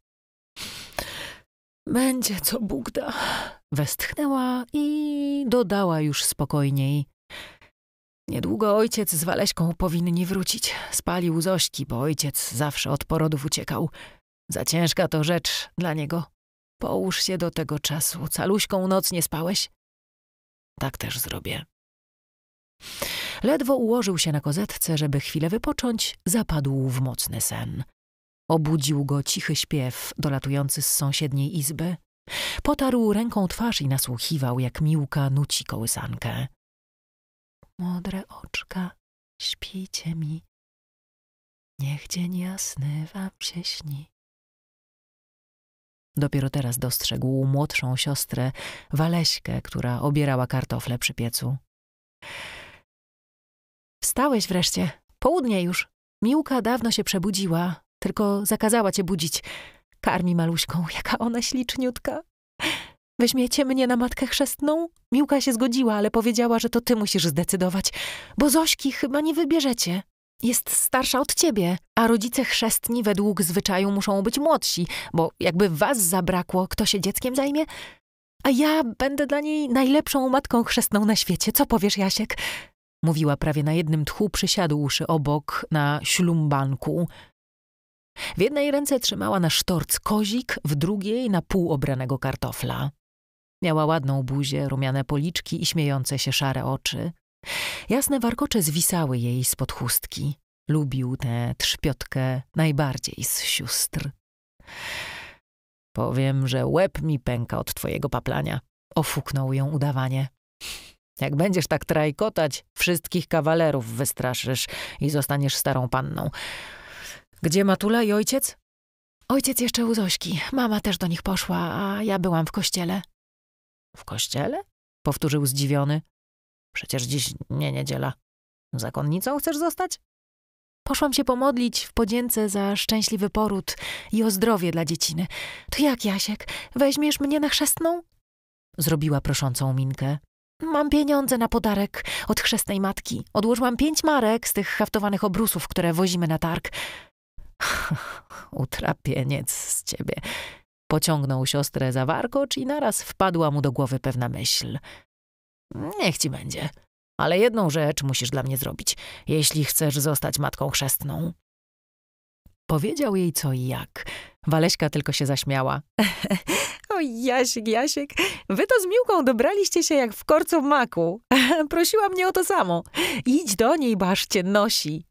Będzie co Bóg da. Westchnęła i dodała już spokojniej. Niedługo ojciec z Waleśką powinni wrócić. Spalił Zośki, bo ojciec zawsze od porodów uciekał. Za ciężka to rzecz dla niego. Połóż się do tego czasu. Caluśką noc nie spałeś? Tak też zrobię. Ledwo ułożył się na kozetce, żeby chwilę wypocząć, zapadł w mocny sen. Obudził go cichy śpiew dolatujący z sąsiedniej izby. Potarł ręką twarz i nasłuchiwał, jak miłka nuci kołysankę. Modre oczka, śpijcie mi. Niech dzień jasny wam się śni. Dopiero teraz dostrzegł młodszą siostrę, Waleśkę, która obierała kartofle przy piecu. Wstałeś wreszcie. Południe już. Miłka dawno się przebudziła tylko zakazała cię budzić. Karmi maluśką, jaka ona śliczniutka. Weźmiecie mnie na matkę chrzestną? Miłka się zgodziła, ale powiedziała, że to ty musisz zdecydować, bo Zośki chyba nie wybierzecie. Jest starsza od ciebie, a rodzice chrzestni według zwyczaju muszą być młodsi, bo jakby was zabrakło, kto się dzieckiem zajmie? A ja będę dla niej najlepszą matką chrzestną na świecie. Co powiesz, Jasiek? Mówiła prawie na jednym tchu, przysiadłszy obok na ślumbanku, w jednej ręce trzymała na sztorc kozik, w drugiej na pół obranego kartofla. Miała ładną buzię, rumiane policzki i śmiejące się szare oczy. Jasne warkocze zwisały jej spod chustki. Lubił tę trzpiotkę najbardziej z sióstr. Powiem, że łeb mi pęka od twojego paplania. Ofuknął ją udawanie. Jak będziesz tak trajkotać, wszystkich kawalerów wystraszysz i zostaniesz starą panną. Gdzie Matula i ojciec? Ojciec jeszcze u Zośki. Mama też do nich poszła, a ja byłam w kościele. W kościele? Powtórzył zdziwiony. Przecież dziś nie niedziela. Zakonnicą chcesz zostać? Poszłam się pomodlić w podzięce za szczęśliwy poród i o zdrowie dla dzieciny. To jak, Jasiek, weźmiesz mnie na chrzestną? Zrobiła proszącą minkę. Mam pieniądze na podarek od chrzestnej matki. Odłożyłam pięć marek z tych haftowanych obrusów, które wozimy na targ. Utrapieniec z ciebie. Pociągnął siostrę za warkocz i naraz wpadła mu do głowy pewna myśl. Niech ci będzie. Ale jedną rzecz musisz dla mnie zrobić, jeśli chcesz zostać matką chrzestną. Powiedział jej co i jak. Waleśka tylko się zaśmiała. o Jasiek, Jasiek, wy to z Miłką dobraliście się jak w korcu maku. Prosiła mnie o to samo. Idź do niej, bo aż cię nosi.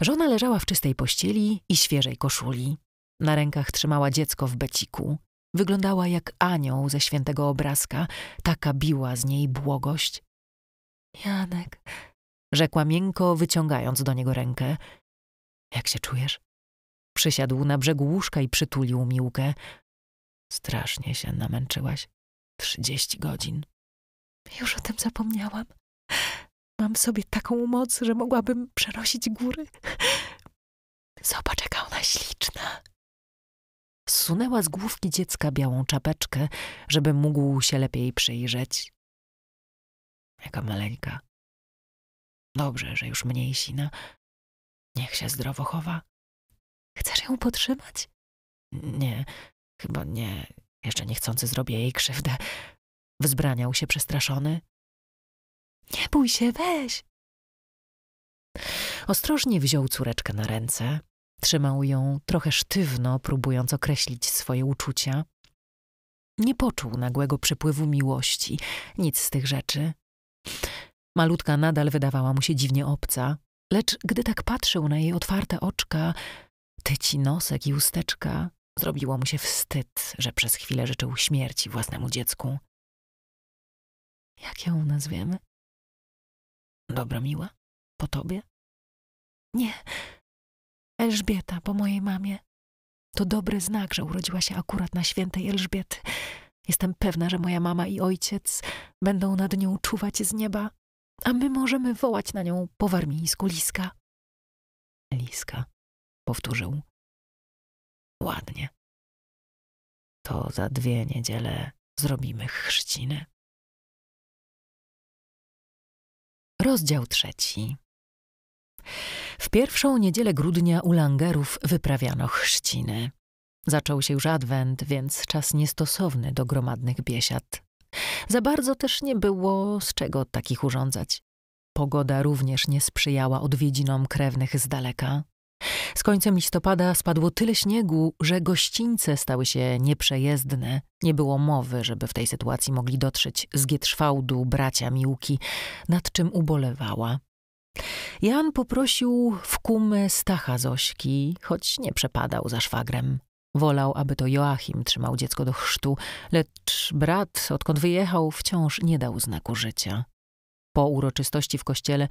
Żona leżała w czystej pościeli i świeżej koszuli. Na rękach trzymała dziecko w beciku. Wyglądała jak anioł ze świętego obrazka, taka biła z niej błogość. Janek, rzekła miękko, wyciągając do niego rękę. Jak się czujesz? Przysiadł na brzegu łóżka i przytulił Miłkę. Strasznie się namęczyłaś. Trzydzieści godzin. Już o tym zapomniałam. Mam w sobie taką moc, że mogłabym przenosić góry. Zobacz, jaka ona śliczna. Zsunęła z główki dziecka białą czapeczkę, żeby mógł się lepiej przyjrzeć. Jaka maleńka. Dobrze, że już mniej sina. Niech się zdrowo chowa. Chcesz ją podtrzymać? Nie, chyba nie. Jeszcze niechcący zrobię jej krzywdę. Wzbraniał się przestraszony, nie bój się, weź. Ostrożnie wziął córeczkę na ręce. Trzymał ją trochę sztywno, próbując określić swoje uczucia. Nie poczuł nagłego przypływu miłości, nic z tych rzeczy. Malutka nadal wydawała mu się dziwnie obca, lecz gdy tak patrzył na jej otwarte oczka, tyci nosek i usteczka, zrobiło mu się wstyd, że przez chwilę życzył śmierci własnemu dziecku. Jak ją nazwiemy? Dobra, miła? Po tobie? Nie. Elżbieta, po mojej mamie. To dobry znak, że urodziła się akurat na świętej Elżbiety. Jestem pewna, że moja mama i ojciec będą nad nią czuwać z nieba, a my możemy wołać na nią po warmińsku Liska. Liska, powtórzył. Ładnie. To za dwie niedziele zrobimy chrzciny. Rozdział trzeci. W pierwszą niedzielę grudnia u langerów wyprawiano chrzciny. Zaczął się już adwent, więc czas niestosowny do gromadnych biesiad. Za bardzo też nie było z czego takich urządzać. Pogoda również nie sprzyjała odwiedzinom krewnych z daleka. Z końcem listopada spadło tyle śniegu, że gościńce stały się nieprzejezdne. Nie było mowy, żeby w tej sytuacji mogli dotrzeć z Gietrzwałdu bracia Miłki, nad czym ubolewała. Jan poprosił w kumę Stacha Zośki, choć nie przepadał za szwagrem. Wolał, aby to Joachim trzymał dziecko do chrztu, lecz brat, odkąd wyjechał, wciąż nie dał znaku życia. Po uroczystości w kościele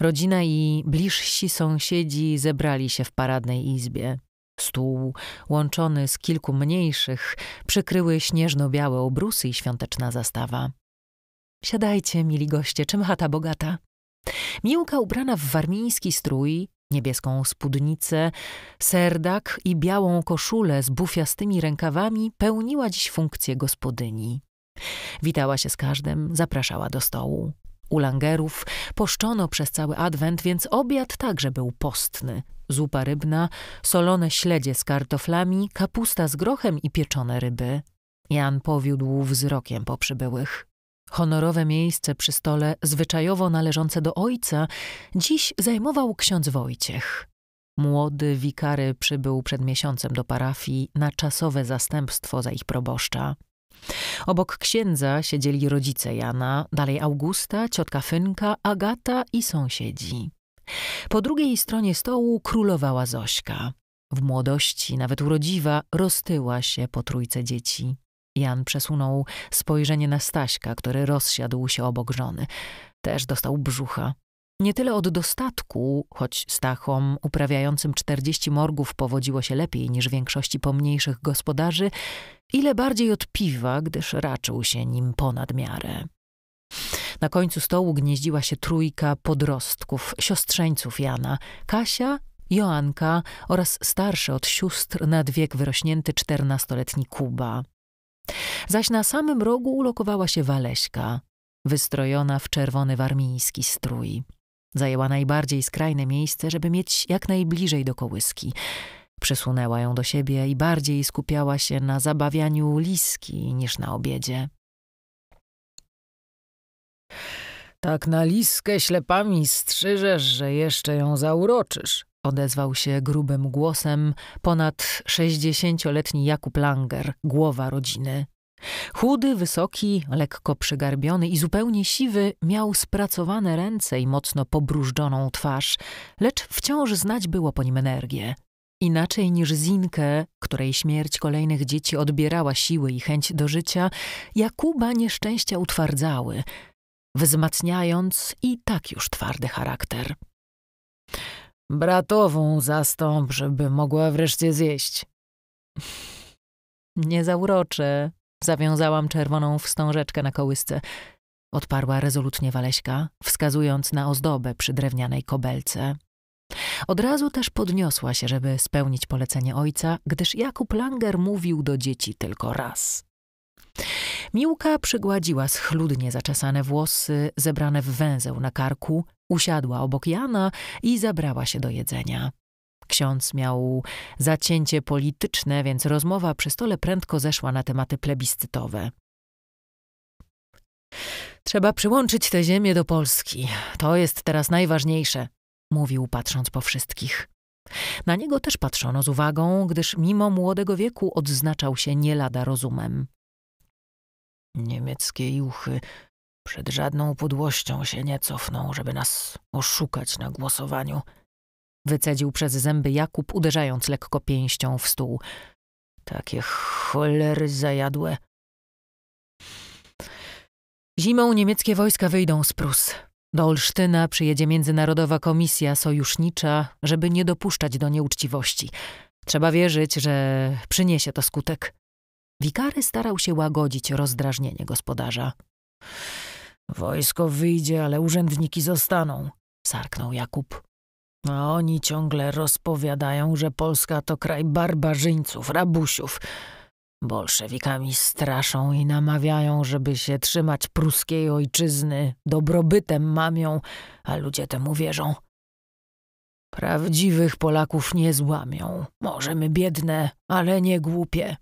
rodzina i bliżsi sąsiedzi zebrali się w paradnej izbie. Stół, łączony z kilku mniejszych, przykryły śnieżno-białe obrusy i świąteczna zastawa. Siadajcie, mili goście, czym chata bogata? Miłka ubrana w warmiński strój, niebieską spódnicę, serdak i białą koszulę z bufiastymi rękawami pełniła dziś funkcję gospodyni. Witała się z każdym, zapraszała do stołu u langerów, poszczono przez cały adwent, więc obiad także był postny. Zupa rybna, solone śledzie z kartoflami, kapusta z grochem i pieczone ryby. Jan powiódł wzrokiem po przybyłych. Honorowe miejsce przy stole, zwyczajowo należące do ojca, dziś zajmował ksiądz Wojciech. Młody wikary przybył przed miesiącem do parafii na czasowe zastępstwo za ich proboszcza. Obok księdza siedzieli rodzice Jana, dalej Augusta, ciotka Fynka, Agata i sąsiedzi. Po drugiej stronie stołu królowała Zośka. W młodości, nawet urodziwa, roztyła się po trójce dzieci. Jan przesunął spojrzenie na Staśka, który rozsiadł się obok żony. Też dostał brzucha. Nie tyle od dostatku, choć Stachom uprawiającym 40 morgów powodziło się lepiej niż większości pomniejszych gospodarzy, ile bardziej od piwa, gdyż raczył się nim ponad miarę. Na końcu stołu gnieździła się trójka podrostków, siostrzeńców Jana, Kasia, Joanka oraz starszy od sióstr nad wiek wyrośnięty czternastoletni Kuba. Zaś na samym rogu ulokowała się Waleśka, wystrojona w czerwony warmiński strój. Zajęła najbardziej skrajne miejsce, żeby mieć jak najbliżej do kołyski. Przysunęła ją do siebie i bardziej skupiała się na zabawianiu liski niż na obiedzie. Tak na liskę ślepami strzyżesz, że jeszcze ją zauroczysz, odezwał się grubym głosem ponad sześćdziesięcioletni Jakub Langer, głowa rodziny. Chudy, wysoki, lekko przygarbiony i zupełnie siwy, miał spracowane ręce i mocno pobrużdżoną twarz, lecz wciąż znać było po nim energię. Inaczej niż Zinkę, której śmierć kolejnych dzieci odbierała siły i chęć do życia, Jakuba nieszczęścia utwardzały, wzmacniając i tak już twardy charakter. Bratową zastąp, żeby mogła wreszcie zjeść. Nie zauroczę, Zawiązałam czerwoną wstążeczkę na kołysce. Odparła rezolutnie Waleśka, wskazując na ozdobę przy drewnianej kobelce. Od razu też podniosła się, żeby spełnić polecenie ojca, gdyż Jakub Langer mówił do dzieci tylko raz. Miłka przygładziła schludnie zaczesane włosy, zebrane w węzeł na karku, usiadła obok Jana i zabrała się do jedzenia. Ksiądz miał zacięcie polityczne, więc rozmowa przy stole prędko zeszła na tematy plebiscytowe. Trzeba przyłączyć tę ziemię do Polski. To jest teraz najważniejsze, mówił patrząc po wszystkich. Na niego też patrzono z uwagą, gdyż mimo młodego wieku odznaczał się nie lada rozumem. Niemieckie juchy przed żadną podłością się nie cofną, żeby nas oszukać na głosowaniu – Wycedził przez zęby Jakub, uderzając lekko pięścią w stół. Takie cholery zajadłe. Zimą niemieckie wojska wyjdą z Prus. Do Olsztyna przyjedzie Międzynarodowa Komisja Sojusznicza, żeby nie dopuszczać do nieuczciwości. Trzeba wierzyć, że przyniesie to skutek. Wikary starał się łagodzić rozdrażnienie gospodarza. Wojsko wyjdzie, ale urzędniki zostaną, sarknął Jakub. A no, oni ciągle rozpowiadają, że Polska to kraj barbarzyńców, rabusiów. Bolszewikami straszą i namawiają, żeby się trzymać pruskiej ojczyzny, dobrobytem mamią, a ludzie temu wierzą. Prawdziwych Polaków nie złamią. Możemy biedne, ale nie głupie.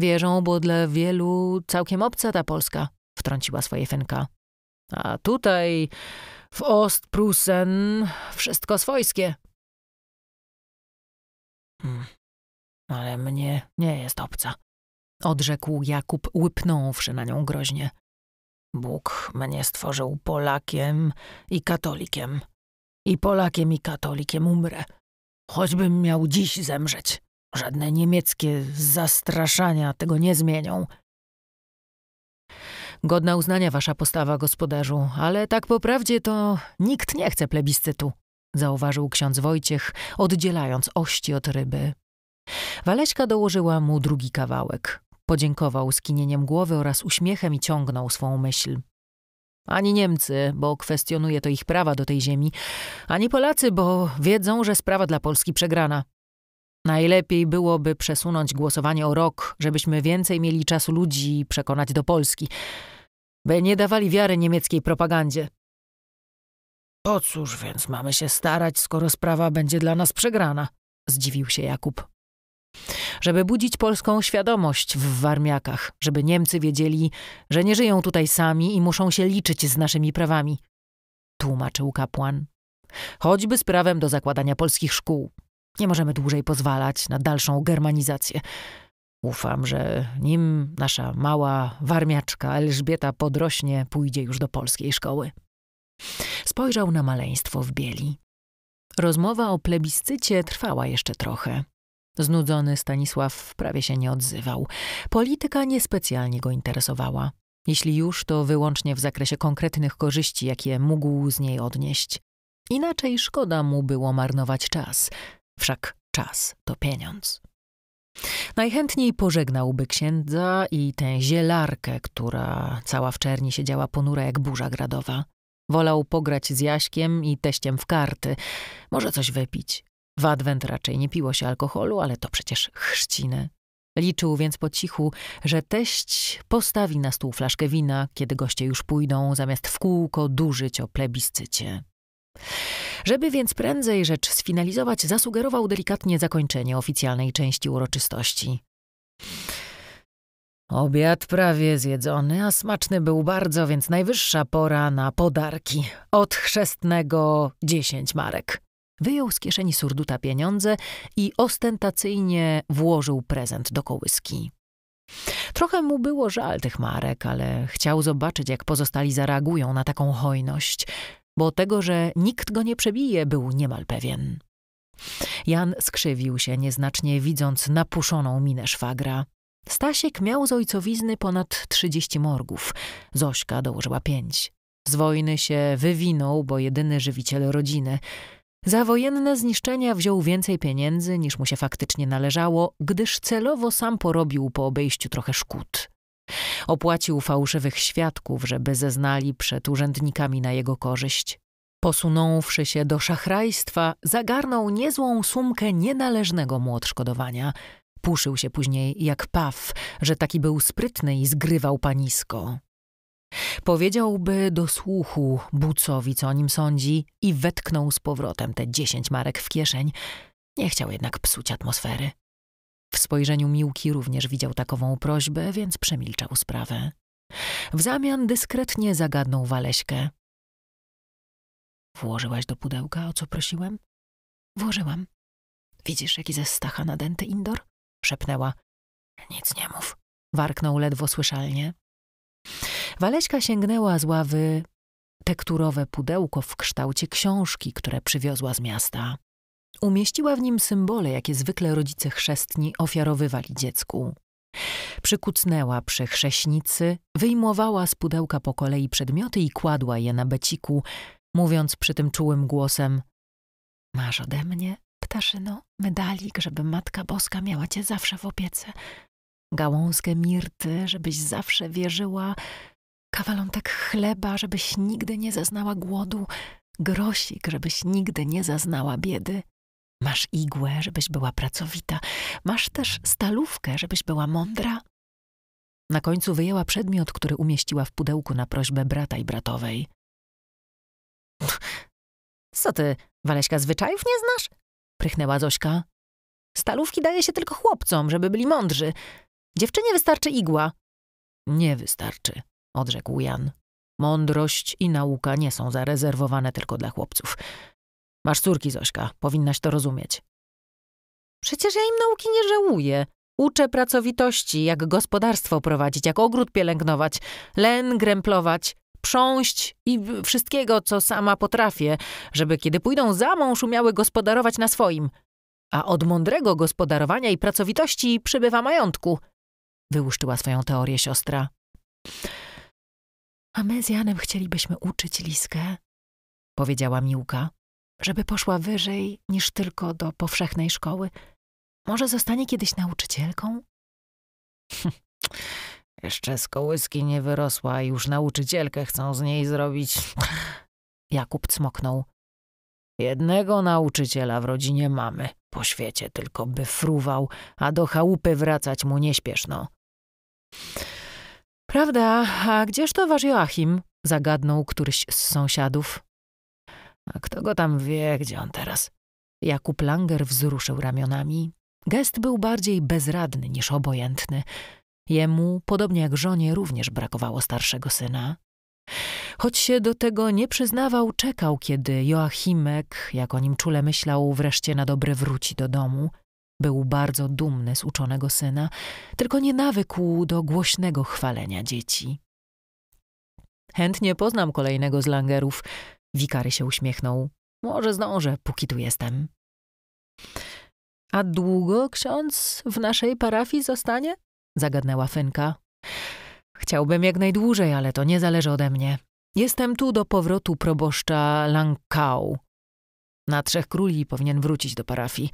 Wierzą, bo dla wielu całkiem obca ta Polska, wtrąciła swoje Fenka. A tutaj w Ostprusen wszystko swojskie. Hmm. Ale mnie nie jest obca, odrzekł Jakub, łypnąwszy na nią groźnie. Bóg mnie stworzył Polakiem i katolikiem. I Polakiem i katolikiem umrę. Choćbym miał dziś zemrzeć. Żadne niemieckie zastraszania tego nie zmienią. Godna uznania wasza postawa, gospodarzu, ale tak po prawdzie to nikt nie chce plebiscytu, zauważył ksiądz Wojciech, oddzielając ości od ryby. Waleśka dołożyła mu drugi kawałek. Podziękował skinieniem głowy oraz uśmiechem i ciągnął swą myśl. Ani Niemcy, bo kwestionuje to ich prawa do tej ziemi, ani Polacy, bo wiedzą, że sprawa dla Polski przegrana. Najlepiej byłoby przesunąć głosowanie o rok, żebyśmy więcej mieli czasu ludzi przekonać do Polski by nie dawali wiary niemieckiej propagandzie. O cóż więc mamy się starać, skoro sprawa będzie dla nas przegrana? Zdziwił się Jakub. Żeby budzić polską świadomość w warmiakach, żeby Niemcy wiedzieli, że nie żyją tutaj sami i muszą się liczyć z naszymi prawami, tłumaczył kapłan. Choćby z prawem do zakładania polskich szkół. Nie możemy dłużej pozwalać na dalszą germanizację. Ufam, że nim nasza mała warmiaczka Elżbieta podrośnie, pójdzie już do polskiej szkoły. Spojrzał na maleństwo w bieli. Rozmowa o plebiscycie trwała jeszcze trochę. Znudzony Stanisław prawie się nie odzywał. Polityka niespecjalnie go interesowała. Jeśli już, to wyłącznie w zakresie konkretnych korzyści, jakie mógł z niej odnieść. Inaczej szkoda mu było marnować czas. Wszak czas to pieniądz. Najchętniej pożegnałby księdza i tę zielarkę, która cała w czerni siedziała ponura jak burza gradowa. Wolał pograć z Jaśkiem i teściem w karty, może coś wypić. W adwent raczej nie piło się alkoholu, ale to przecież chrzciny. Liczył więc po cichu, że teść postawi na stół flaszkę wina, kiedy goście już pójdą, zamiast w kółko dużyć o plebiscycie. Żeby więc prędzej rzecz sfinalizować, zasugerował delikatnie zakończenie oficjalnej części uroczystości. Obiad prawie zjedzony, a smaczny był bardzo, więc najwyższa pora na podarki. Od chrzestnego dziesięć marek. Wyjął z kieszeni surduta pieniądze i ostentacyjnie włożył prezent do kołyski. Trochę mu było żal tych marek, ale chciał zobaczyć, jak pozostali zareagują na taką hojność bo tego, że nikt go nie przebije, był niemal pewien. Jan skrzywił się nieznacznie, widząc napuszoną minę szwagra. Stasiek miał z ojcowizny ponad trzydzieści morgów, Zośka dołożyła pięć. Z wojny się wywinął, bo jedyny żywiciel rodziny. Za wojenne zniszczenia wziął więcej pieniędzy niż mu się faktycznie należało, gdyż celowo sam porobił po obejściu trochę szkód. Opłacił fałszywych świadków, żeby zeznali przed urzędnikami na jego korzyść. Posunąwszy się do szachrajstwa, zagarnął niezłą sumkę nienależnego mu odszkodowania. Puszył się później jak paw, że taki był sprytny i zgrywał panisko. Powiedziałby do słuchu Bucowi, co o nim sądzi, i wetknął z powrotem te dziesięć marek w kieszeń. Nie chciał jednak psuć atmosfery. W spojrzeniu Miłki również widział takową prośbę, więc przemilczał sprawę. W zamian dyskretnie zagadnął Waleśkę. Włożyłaś do pudełka, o co prosiłem? Włożyłam. Widzisz, jaki ze stacha nadęty Indor? Szepnęła. Nic nie mów. Warknął ledwo słyszalnie. Waleśka sięgnęła z ławy tekturowe pudełko w kształcie książki, które przywiozła z miasta. Umieściła w nim symbole, jakie zwykle rodzice chrzestni ofiarowywali dziecku. Przykucnęła przy chrześnicy, wyjmowała z pudełka po kolei przedmioty i kładła je na beciku, mówiąc przy tym czułym głosem: Masz ode mnie, ptaszyno, medalik, żeby Matka Boska miała cię zawsze w opiece, gałązkę mirty, żebyś zawsze wierzyła, kawalątek chleba, żebyś nigdy nie zaznała głodu, grosik, żebyś nigdy nie zaznała biedy, Masz igłę, żebyś była pracowita. Masz też stalówkę, żebyś była mądra. Na końcu wyjęła przedmiot, który umieściła w pudełku na prośbę brata i bratowej. Co ty, Waleśka, zwyczajów nie znasz? Prychnęła Zośka. Stalówki daje się tylko chłopcom, żeby byli mądrzy. Dziewczynie wystarczy igła. Nie wystarczy, odrzekł Jan. Mądrość i nauka nie są zarezerwowane tylko dla chłopców. Masz córki, Zośka, powinnaś to rozumieć. Przecież ja im nauki nie żałuję. Uczę pracowitości, jak gospodarstwo prowadzić, jak ogród pielęgnować, len gręplować, prząść i wszystkiego, co sama potrafię, żeby kiedy pójdą za mąż, umiały gospodarować na swoim. A od mądrego gospodarowania i pracowitości przybywa majątku. Wyłuszczyła swoją teorię siostra. A my z Janem chcielibyśmy uczyć Liskę, powiedziała Miłka żeby poszła wyżej niż tylko do powszechnej szkoły. Może zostanie kiedyś nauczycielką? Jeszcze z kołyski nie wyrosła i już nauczycielkę chcą z niej zrobić. Jakub cmoknął. Jednego nauczyciela w rodzinie mamy. Po świecie tylko by fruwał, a do chałupy wracać mu nieśpieszno. Prawda, a gdzież to wasz Joachim? Zagadnął któryś z sąsiadów. A kto go tam wie, gdzie on teraz? Jakub Langer wzruszył ramionami. Gest był bardziej bezradny niż obojętny. Jemu, podobnie jak żonie, również brakowało starszego syna. Choć się do tego nie przyznawał, czekał, kiedy Joachimek, jak o nim czule myślał, wreszcie na dobre wróci do domu. Był bardzo dumny z uczonego syna, tylko nie nawykł do głośnego chwalenia dzieci. Chętnie poznam kolejnego z langerów, Wikary się uśmiechnął. Może zdążę, póki tu jestem. A długo ksiądz w naszej parafii zostanie? Zagadnęła Fynka. Chciałbym jak najdłużej, ale to nie zależy ode mnie. Jestem tu do powrotu proboszcza Langkau. Na Trzech Króli powinien wrócić do parafii.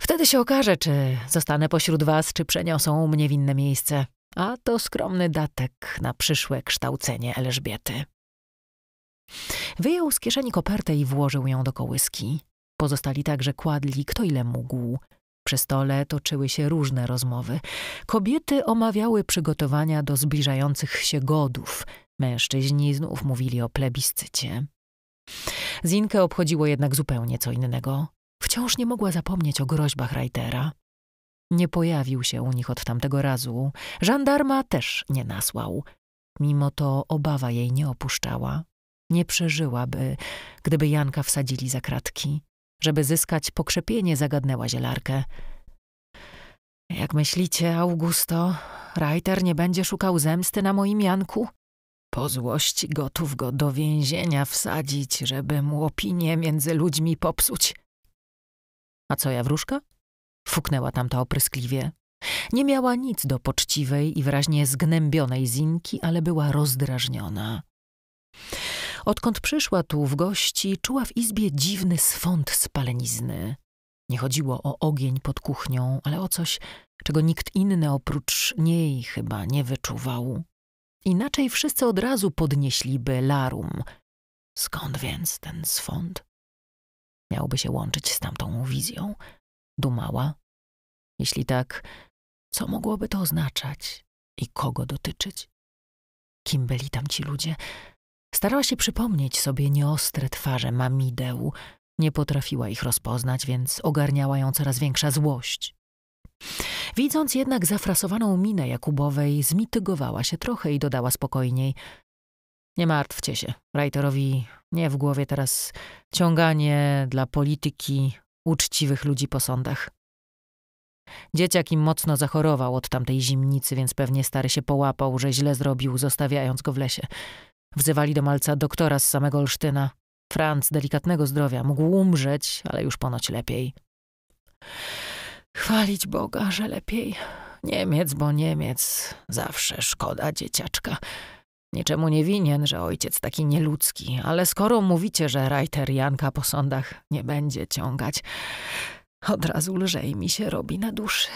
Wtedy się okaże, czy zostanę pośród was, czy przeniosą mnie w inne miejsce. A to skromny datek na przyszłe kształcenie Elżbiety. Wyjął z kieszeni kopertę i włożył ją do kołyski. Pozostali także kładli kto ile mógł. Przy stole toczyły się różne rozmowy. Kobiety omawiały przygotowania do zbliżających się godów. Mężczyźni znów mówili o plebiscycie. Zinkę obchodziło jednak zupełnie co innego. Wciąż nie mogła zapomnieć o groźbach Reitera. Nie pojawił się u nich od tamtego razu. Żandarma też nie nasłał. Mimo to obawa jej nie opuszczała nie przeżyłaby, gdyby Janka wsadzili za kratki. Żeby zyskać pokrzepienie, zagadnęła zielarkę. Jak myślicie, Augusto, Reiter nie będzie szukał zemsty na moim Janku? Po złości gotów go do więzienia wsadzić, żeby mu opinię między ludźmi popsuć. A co ja wróżka? Fuknęła tamta opryskliwie. Nie miała nic do poczciwej i wyraźnie zgnębionej Zinki, ale była rozdrażniona. Odkąd przyszła tu w gości, czuła w izbie dziwny swąd spalenizny. Nie chodziło o ogień pod kuchnią, ale o coś, czego nikt inny oprócz niej chyba nie wyczuwał. Inaczej wszyscy od razu podnieśliby larum. Skąd więc ten swąd? Miałby się łączyć z tamtą wizją? Dumała. Jeśli tak, co mogłoby to oznaczać i kogo dotyczyć? Kim byli tam ci ludzie? Starała się przypomnieć sobie nieostre twarze mamideł. Nie potrafiła ich rozpoznać, więc ogarniała ją coraz większa złość. Widząc jednak zafrasowaną minę Jakubowej, zmitygowała się trochę i dodała spokojniej. Nie martwcie się, Rajterowi nie w głowie teraz ciąganie dla polityki uczciwych ludzi po sądach. Dzieciak im mocno zachorował od tamtej zimnicy, więc pewnie stary się połapał, że źle zrobił, zostawiając go w lesie. Wzywali do malca doktora z samego Olsztyna. Franc, delikatnego zdrowia, mógł umrzeć, ale już ponoć lepiej. Chwalić Boga, że lepiej. Niemiec, bo Niemiec. Zawsze szkoda dzieciaczka. Niczemu nie winien, że ojciec taki nieludzki, ale skoro mówicie, że rajter Janka po sądach nie będzie ciągać, od razu lżej mi się robi na duszy.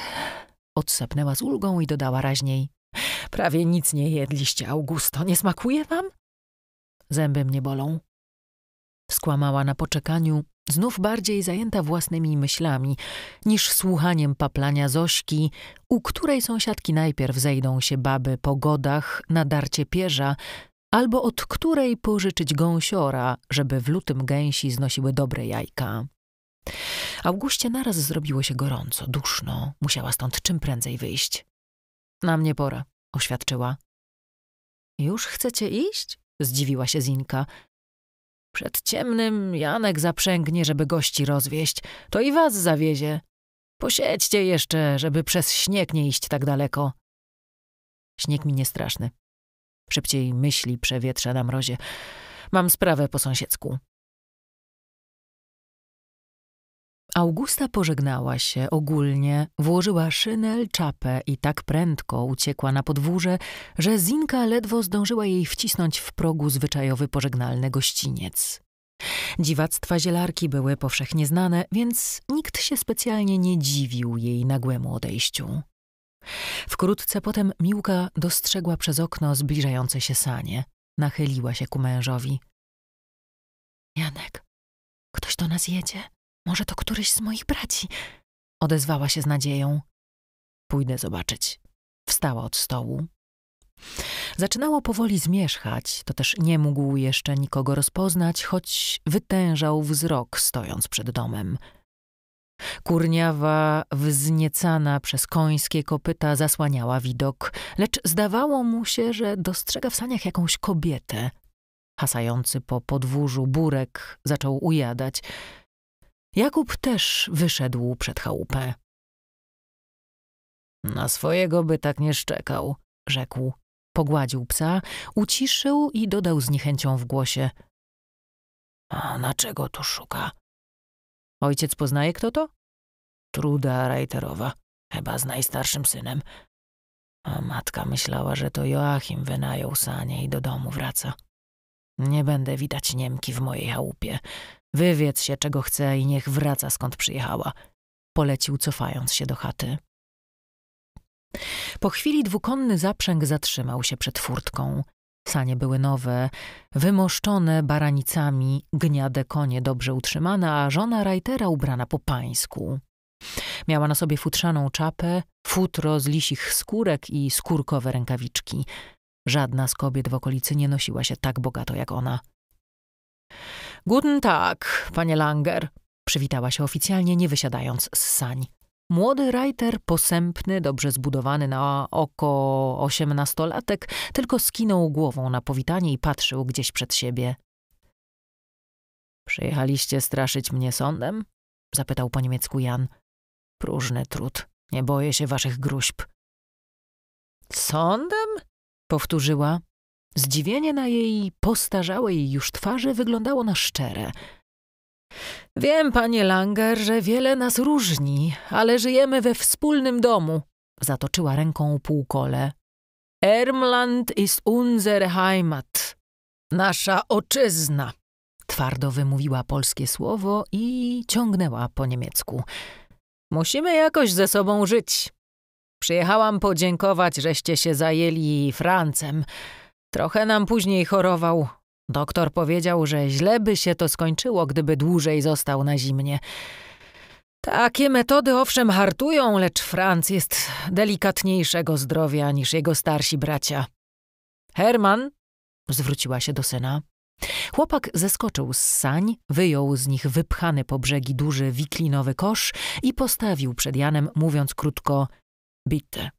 Odsepnęła z ulgą i dodała raźniej. Prawie nic nie jedliście, Augusto. Nie smakuje wam? Zęby mnie bolą. Skłamała na poczekaniu, znów bardziej zajęta własnymi myślami niż słuchaniem paplania Zośki, u której sąsiadki najpierw zejdą się baby po godach na darcie pierza, albo od której pożyczyć gąsiora, żeby w lutym gęsi znosiły dobre jajka. Auguście naraz zrobiło się gorąco, duszno, musiała stąd czym prędzej wyjść. Na mnie pora, oświadczyła. Już chcecie iść? zdziwiła się Zinka. Przed ciemnym Janek zaprzęgnie, żeby gości rozwieść, to i was zawiezie. Posiedźcie jeszcze, żeby przez śnieg nie iść tak daleko. Śnieg mi straszny. Szybciej myśli przewietrza na mrozie. Mam sprawę po sąsiedzku. Augusta pożegnała się ogólnie, włożyła szynel, czapę i tak prędko uciekła na podwórze, że Zinka ledwo zdążyła jej wcisnąć w progu zwyczajowy pożegnalny gościniec. Dziwactwa zielarki były powszechnie znane, więc nikt się specjalnie nie dziwił jej nagłemu odejściu. Wkrótce potem Miłka dostrzegła przez okno zbliżające się sanie. Nachyliła się ku mężowi. Janek, ktoś do nas jedzie – może to któryś z moich braci? Odezwała się z nadzieją. Pójdę zobaczyć. Wstała od stołu. Zaczynało powoli zmierzchać, to też nie mógł jeszcze nikogo rozpoznać, choć wytężał wzrok stojąc przed domem. Kurniawa, wzniecana przez końskie kopyta, zasłaniała widok, lecz zdawało mu się, że dostrzega w saniach jakąś kobietę. Hasający po podwórzu burek zaczął ujadać. Jakub też wyszedł przed chałupę. Na swojego by tak nie szczekał, rzekł. Pogładził psa, uciszył i dodał z niechęcią w głosie. A na czego tu szuka? Ojciec poznaje kto to? Truda Reiterowa, chyba z najstarszym synem. A matka myślała, że to Joachim wynajął sanie i do domu wraca. Nie będę widać Niemki w mojej chałupie. Wywiedz się, czego chce i niech wraca, skąd przyjechała. Polecił, cofając się do chaty. Po chwili dwukonny zaprzęg zatrzymał się przed furtką. Sanie były nowe, wymoszczone baranicami, gniade konie dobrze utrzymane, a żona rajtera ubrana po pańsku. Miała na sobie futrzaną czapę, futro z lisich skórek i skórkowe rękawiczki. Żadna z kobiet w okolicy nie nosiła się tak bogato jak ona. Guten Tag, panie Langer, przywitała się oficjalnie, nie wysiadając z sań. Młody rajter, posępny, dobrze zbudowany na oko osiemnastolatek, tylko skinął głową na powitanie i patrzył gdzieś przed siebie. Przyjechaliście straszyć mnie sądem? zapytał po niemiecku Jan. Próżny trud. Nie boję się waszych gruźb. Sądem? powtórzyła, Zdziwienie na jej postarzałej już twarzy wyglądało na szczere. Wiem, panie Langer, że wiele nas różni, ale żyjemy we wspólnym domu. Zatoczyła ręką półkole. Ermland ist unser Heimat. Nasza ojczyzna. Twardo wymówiła polskie słowo i ciągnęła po niemiecku. Musimy jakoś ze sobą żyć. Przyjechałam podziękować, żeście się zajęli Francem. Trochę nam później chorował. Doktor powiedział, że źle by się to skończyło, gdyby dłużej został na zimnie. Takie metody owszem hartują, lecz Franc jest delikatniejszego zdrowia niż jego starsi bracia. Herman, zwróciła się do syna. Chłopak zeskoczył z sań, wyjął z nich wypchany po brzegi duży wiklinowy kosz i postawił przed Janem, mówiąc krótko: Bitte.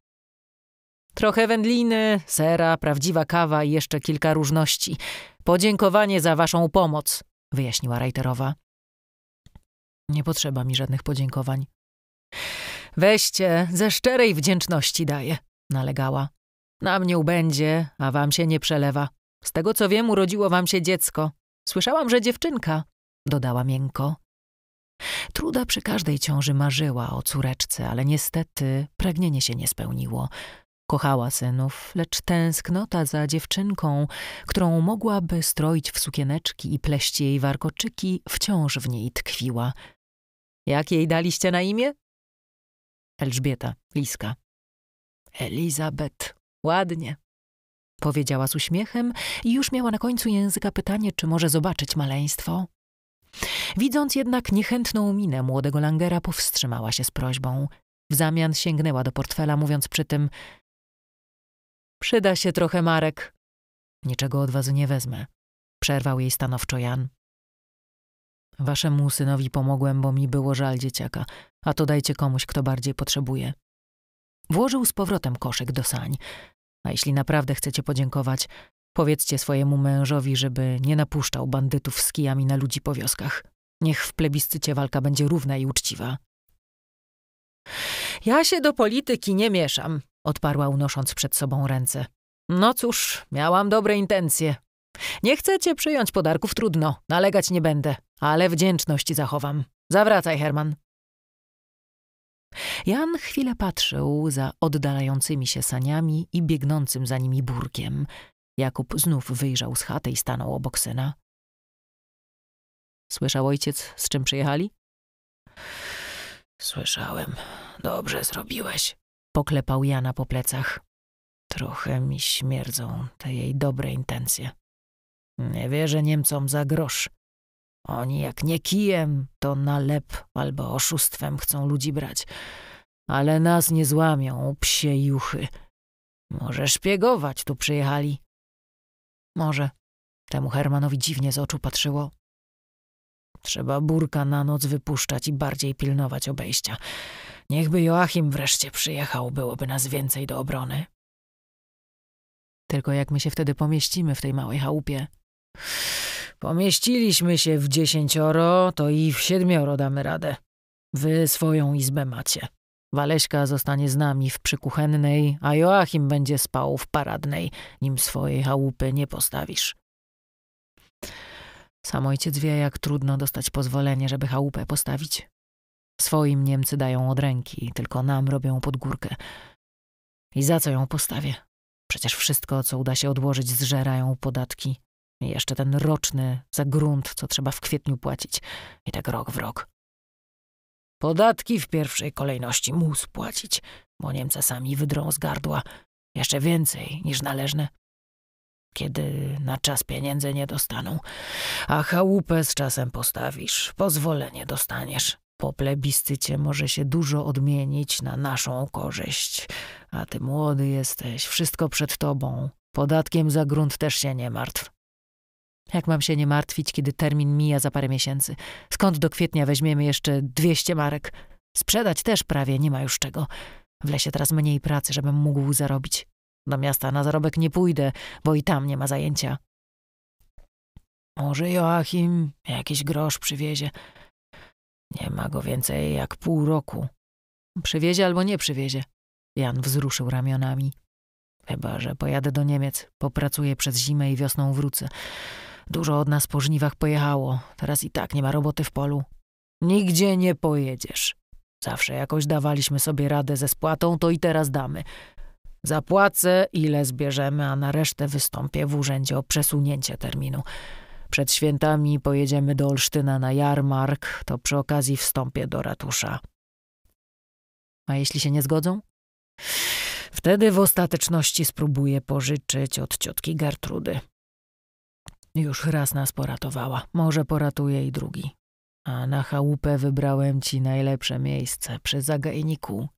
Trochę wędliny, sera, prawdziwa kawa i jeszcze kilka różności. Podziękowanie za waszą pomoc, wyjaśniła Reiterowa. Nie potrzeba mi żadnych podziękowań. Weźcie, ze szczerej wdzięczności daję, nalegała. Na mnie ubędzie, a wam się nie przelewa. Z tego co wiem, urodziło wam się dziecko. Słyszałam, że dziewczynka, dodała miękko. Truda przy każdej ciąży marzyła o córeczce, ale niestety pragnienie się nie spełniło. Kochała synów, lecz tęsknota za dziewczynką, którą mogłaby stroić w sukieneczki i pleść jej warkoczyki, wciąż w niej tkwiła. Jak jej daliście na imię? Elżbieta, Liska. Elizabet, ładnie. Powiedziała z uśmiechem i już miała na końcu języka pytanie, czy może zobaczyć maleństwo. Widząc jednak niechętną minę młodego Langera, powstrzymała się z prośbą. W zamian sięgnęła do portfela, mówiąc przy tym Przyda się trochę marek. Niczego od was nie wezmę, przerwał jej stanowczo Jan. Waszemu synowi pomogłem, bo mi było żal dzieciaka, a to dajcie komuś, kto bardziej potrzebuje. Włożył z powrotem koszyk do sań. A jeśli naprawdę chcecie podziękować, powiedzcie swojemu mężowi, żeby nie napuszczał bandytów z kijami na ludzi po wioskach. Niech w plebiscycie walka będzie równa i uczciwa. Ja się do polityki nie mieszam, odparła unosząc przed sobą ręce. No cóż, miałam dobre intencje. Nie chcecie przyjąć podarków, trudno, nalegać nie będę, ale wdzięczność zachowam. Zawracaj, Herman. Jan chwilę patrzył za oddalającymi się saniami i biegnącym za nimi burkiem. Jakub znów wyjrzał z chaty i stanął obok syna. Słyszał ojciec, z czym przyjechali? Słyszałem. Dobrze zrobiłeś. Poklepał Jana po plecach. Trochę mi śmierdzą te jej dobre intencje. Nie wierzę Niemcom za grosz. Oni jak nie kijem, to nalep albo oszustwem chcą ludzi brać. Ale nas nie złamią, psie juchy. Może szpiegować tu przyjechali. Może. Temu Hermanowi dziwnie z oczu patrzyło. Trzeba burka na noc wypuszczać i bardziej pilnować obejścia. Niechby Joachim wreszcie przyjechał, byłoby nas więcej do obrony. Tylko jak my się wtedy pomieścimy w tej małej chałupie? Pomieściliśmy się w dziesięcioro, to i w siedmioro damy radę. Wy swoją izbę macie. Waleśka zostanie z nami w przykuchennej, a Joachim będzie spał w paradnej, nim swojej chałupy nie postawisz. Sam ojciec wie, jak trudno dostać pozwolenie, żeby chałupę postawić. Swoim Niemcy dają od ręki, tylko nam robią pod górkę. I za co ją postawię? Przecież wszystko, co uda się odłożyć, zżerają podatki. I jeszcze ten roczny za grunt, co trzeba w kwietniu płacić. I tak rok w rok. Podatki w pierwszej kolejności mus płacić, bo Niemcy sami wydrą z gardła jeszcze więcej niż należne. Kiedy na czas pieniędzy nie dostaną, a chałupę z czasem postawisz, pozwolenie dostaniesz. Po plebiscycie może się dużo odmienić na naszą korzyść. A ty młody jesteś, wszystko przed tobą. Podatkiem za grunt też się nie martw. Jak mam się nie martwić, kiedy termin mija za parę miesięcy? Skąd do kwietnia weźmiemy jeszcze dwieście marek? Sprzedać też prawie nie ma już czego. W lesie teraz mniej pracy, żebym mógł zarobić. Do miasta na zarobek nie pójdę, bo i tam nie ma zajęcia. Może Joachim jakiś grosz przywiezie. Nie ma go więcej jak pół roku. Przywiezie albo nie przywiezie. Jan wzruszył ramionami. Chyba, że pojadę do Niemiec, popracuję przez zimę i wiosną wrócę. Dużo od nas po żniwach pojechało, teraz i tak nie ma roboty w polu. Nigdzie nie pojedziesz. Zawsze jakoś dawaliśmy sobie radę ze spłatą, to i teraz damy. Zapłacę, ile zbierzemy, a na resztę wystąpię w urzędzie o przesunięcie terminu. Przed świętami pojedziemy do Olsztyna na jarmark, to przy okazji wstąpię do ratusza. A jeśli się nie zgodzą? Wtedy w ostateczności spróbuję pożyczyć od ciotki Gertrudy. Już raz nas poratowała. Może poratuje i drugi. A na chałupę wybrałem ci najlepsze miejsce przy zagajniku.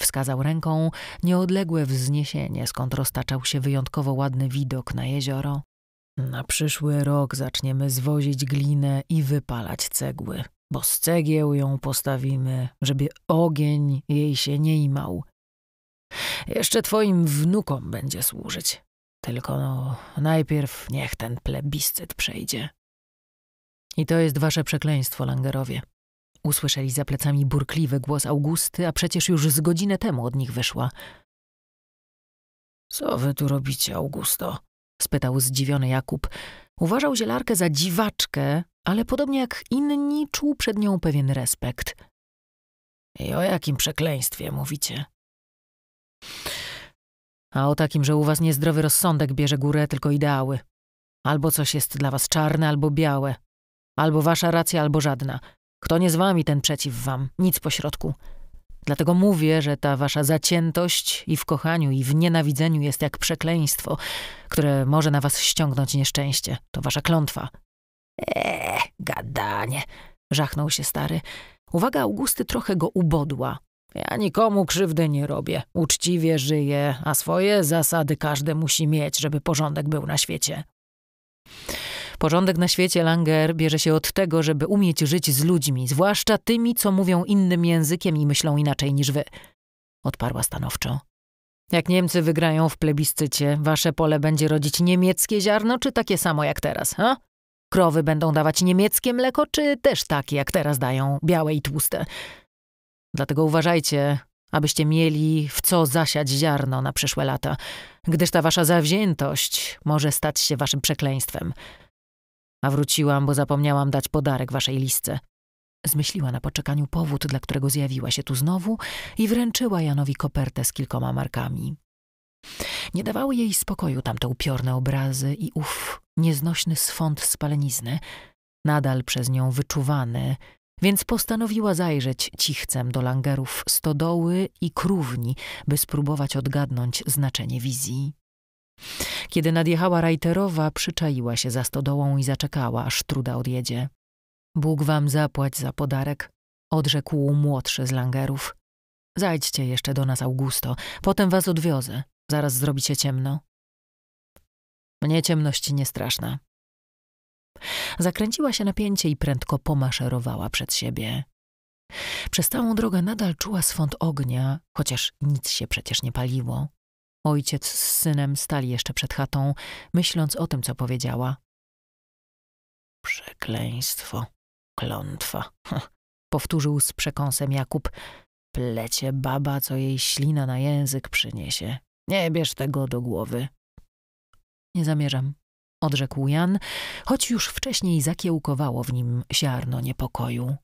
Wskazał ręką nieodległe wzniesienie, skąd roztaczał się wyjątkowo ładny widok na jezioro. Na przyszły rok zaczniemy zwozić glinę i wypalać cegły, bo z cegieł ją postawimy, żeby ogień jej się nie imał. Jeszcze twoim wnukom będzie służyć. Tylko no, najpierw niech ten plebiscyt przejdzie. I to jest wasze przekleństwo, Langerowie. Usłyszeli za plecami burkliwy głos Augusty, a przecież już z godzinę temu od nich wyszła. Co wy tu robicie, Augusto? spytał zdziwiony Jakub. Uważał zielarkę za dziwaczkę, ale podobnie jak inni czuł przed nią pewien respekt. I o jakim przekleństwie mówicie? A o takim, że u was niezdrowy rozsądek bierze górę, tylko ideały. Albo coś jest dla was czarne, albo białe. Albo wasza racja, albo żadna. Kto nie z wami, ten przeciw wam. Nic pośrodku. środku. Dlatego mówię, że ta wasza zaciętość i w kochaniu, i w nienawidzeniu jest jak przekleństwo, które może na was ściągnąć nieszczęście. To wasza klątwa. Eee, gadanie, żachnął się stary. Uwaga Augusty trochę go ubodła. Ja nikomu krzywdy nie robię. Uczciwie żyję, a swoje zasady każdy musi mieć, żeby porządek był na świecie. Porządek na świecie Langer bierze się od tego, żeby umieć żyć z ludźmi, zwłaszcza tymi, co mówią innym językiem i myślą inaczej niż wy. Odparła stanowczo. Jak Niemcy wygrają w plebiscycie, wasze pole będzie rodzić niemieckie ziarno, czy takie samo jak teraz, ha? Krowy będą dawać niemieckie mleko, czy też takie jak teraz dają, białe i tłuste? Dlatego uważajcie, abyście mieli w co zasiać ziarno na przyszłe lata, gdyż ta wasza zawziętość może stać się waszym przekleństwem a wróciłam, bo zapomniałam dać podarek waszej listce. Zmyśliła na poczekaniu powód, dla którego zjawiła się tu znowu i wręczyła Janowi kopertę z kilkoma markami. Nie dawały jej spokoju tamte upiorne obrazy i ów nieznośny swąd spalenizny, nadal przez nią wyczuwany, więc postanowiła zajrzeć cichcem do langerów stodoły i krówni, by spróbować odgadnąć znaczenie wizji. Kiedy nadjechała Rajterowa, przyczaiła się za stodołą i zaczekała, aż truda odjedzie. Bóg wam zapłać za podarek, odrzekł młodszy z langerów. Zajdźcie jeszcze do nas, Augusto, potem was odwiozę. Zaraz zrobicie ciemno. Mnie ciemności nie straszna. Zakręciła się napięcie i prędko pomaszerowała przed siebie. Przez całą drogę nadal czuła swąd ognia, chociaż nic się przecież nie paliło. Ojciec z synem stali jeszcze przed chatą, myśląc o tym, co powiedziała. Przekleństwo, klątwa, powtórzył z przekąsem Jakub. Plecie baba, co jej ślina na język przyniesie. Nie bierz tego do głowy. Nie zamierzam, odrzekł Jan, choć już wcześniej zakiełkowało w nim ziarno niepokoju.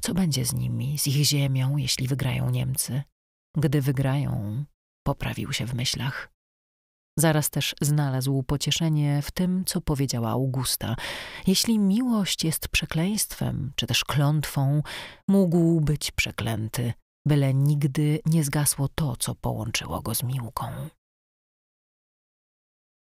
Co będzie z nimi, z ich ziemią, jeśli wygrają Niemcy? Gdy wygrają, Poprawił się w myślach. Zaraz też znalazł pocieszenie w tym, co powiedziała Augusta. Jeśli miłość jest przekleństwem, czy też klątwą, mógł być przeklęty, byle nigdy nie zgasło to, co połączyło go z miłką.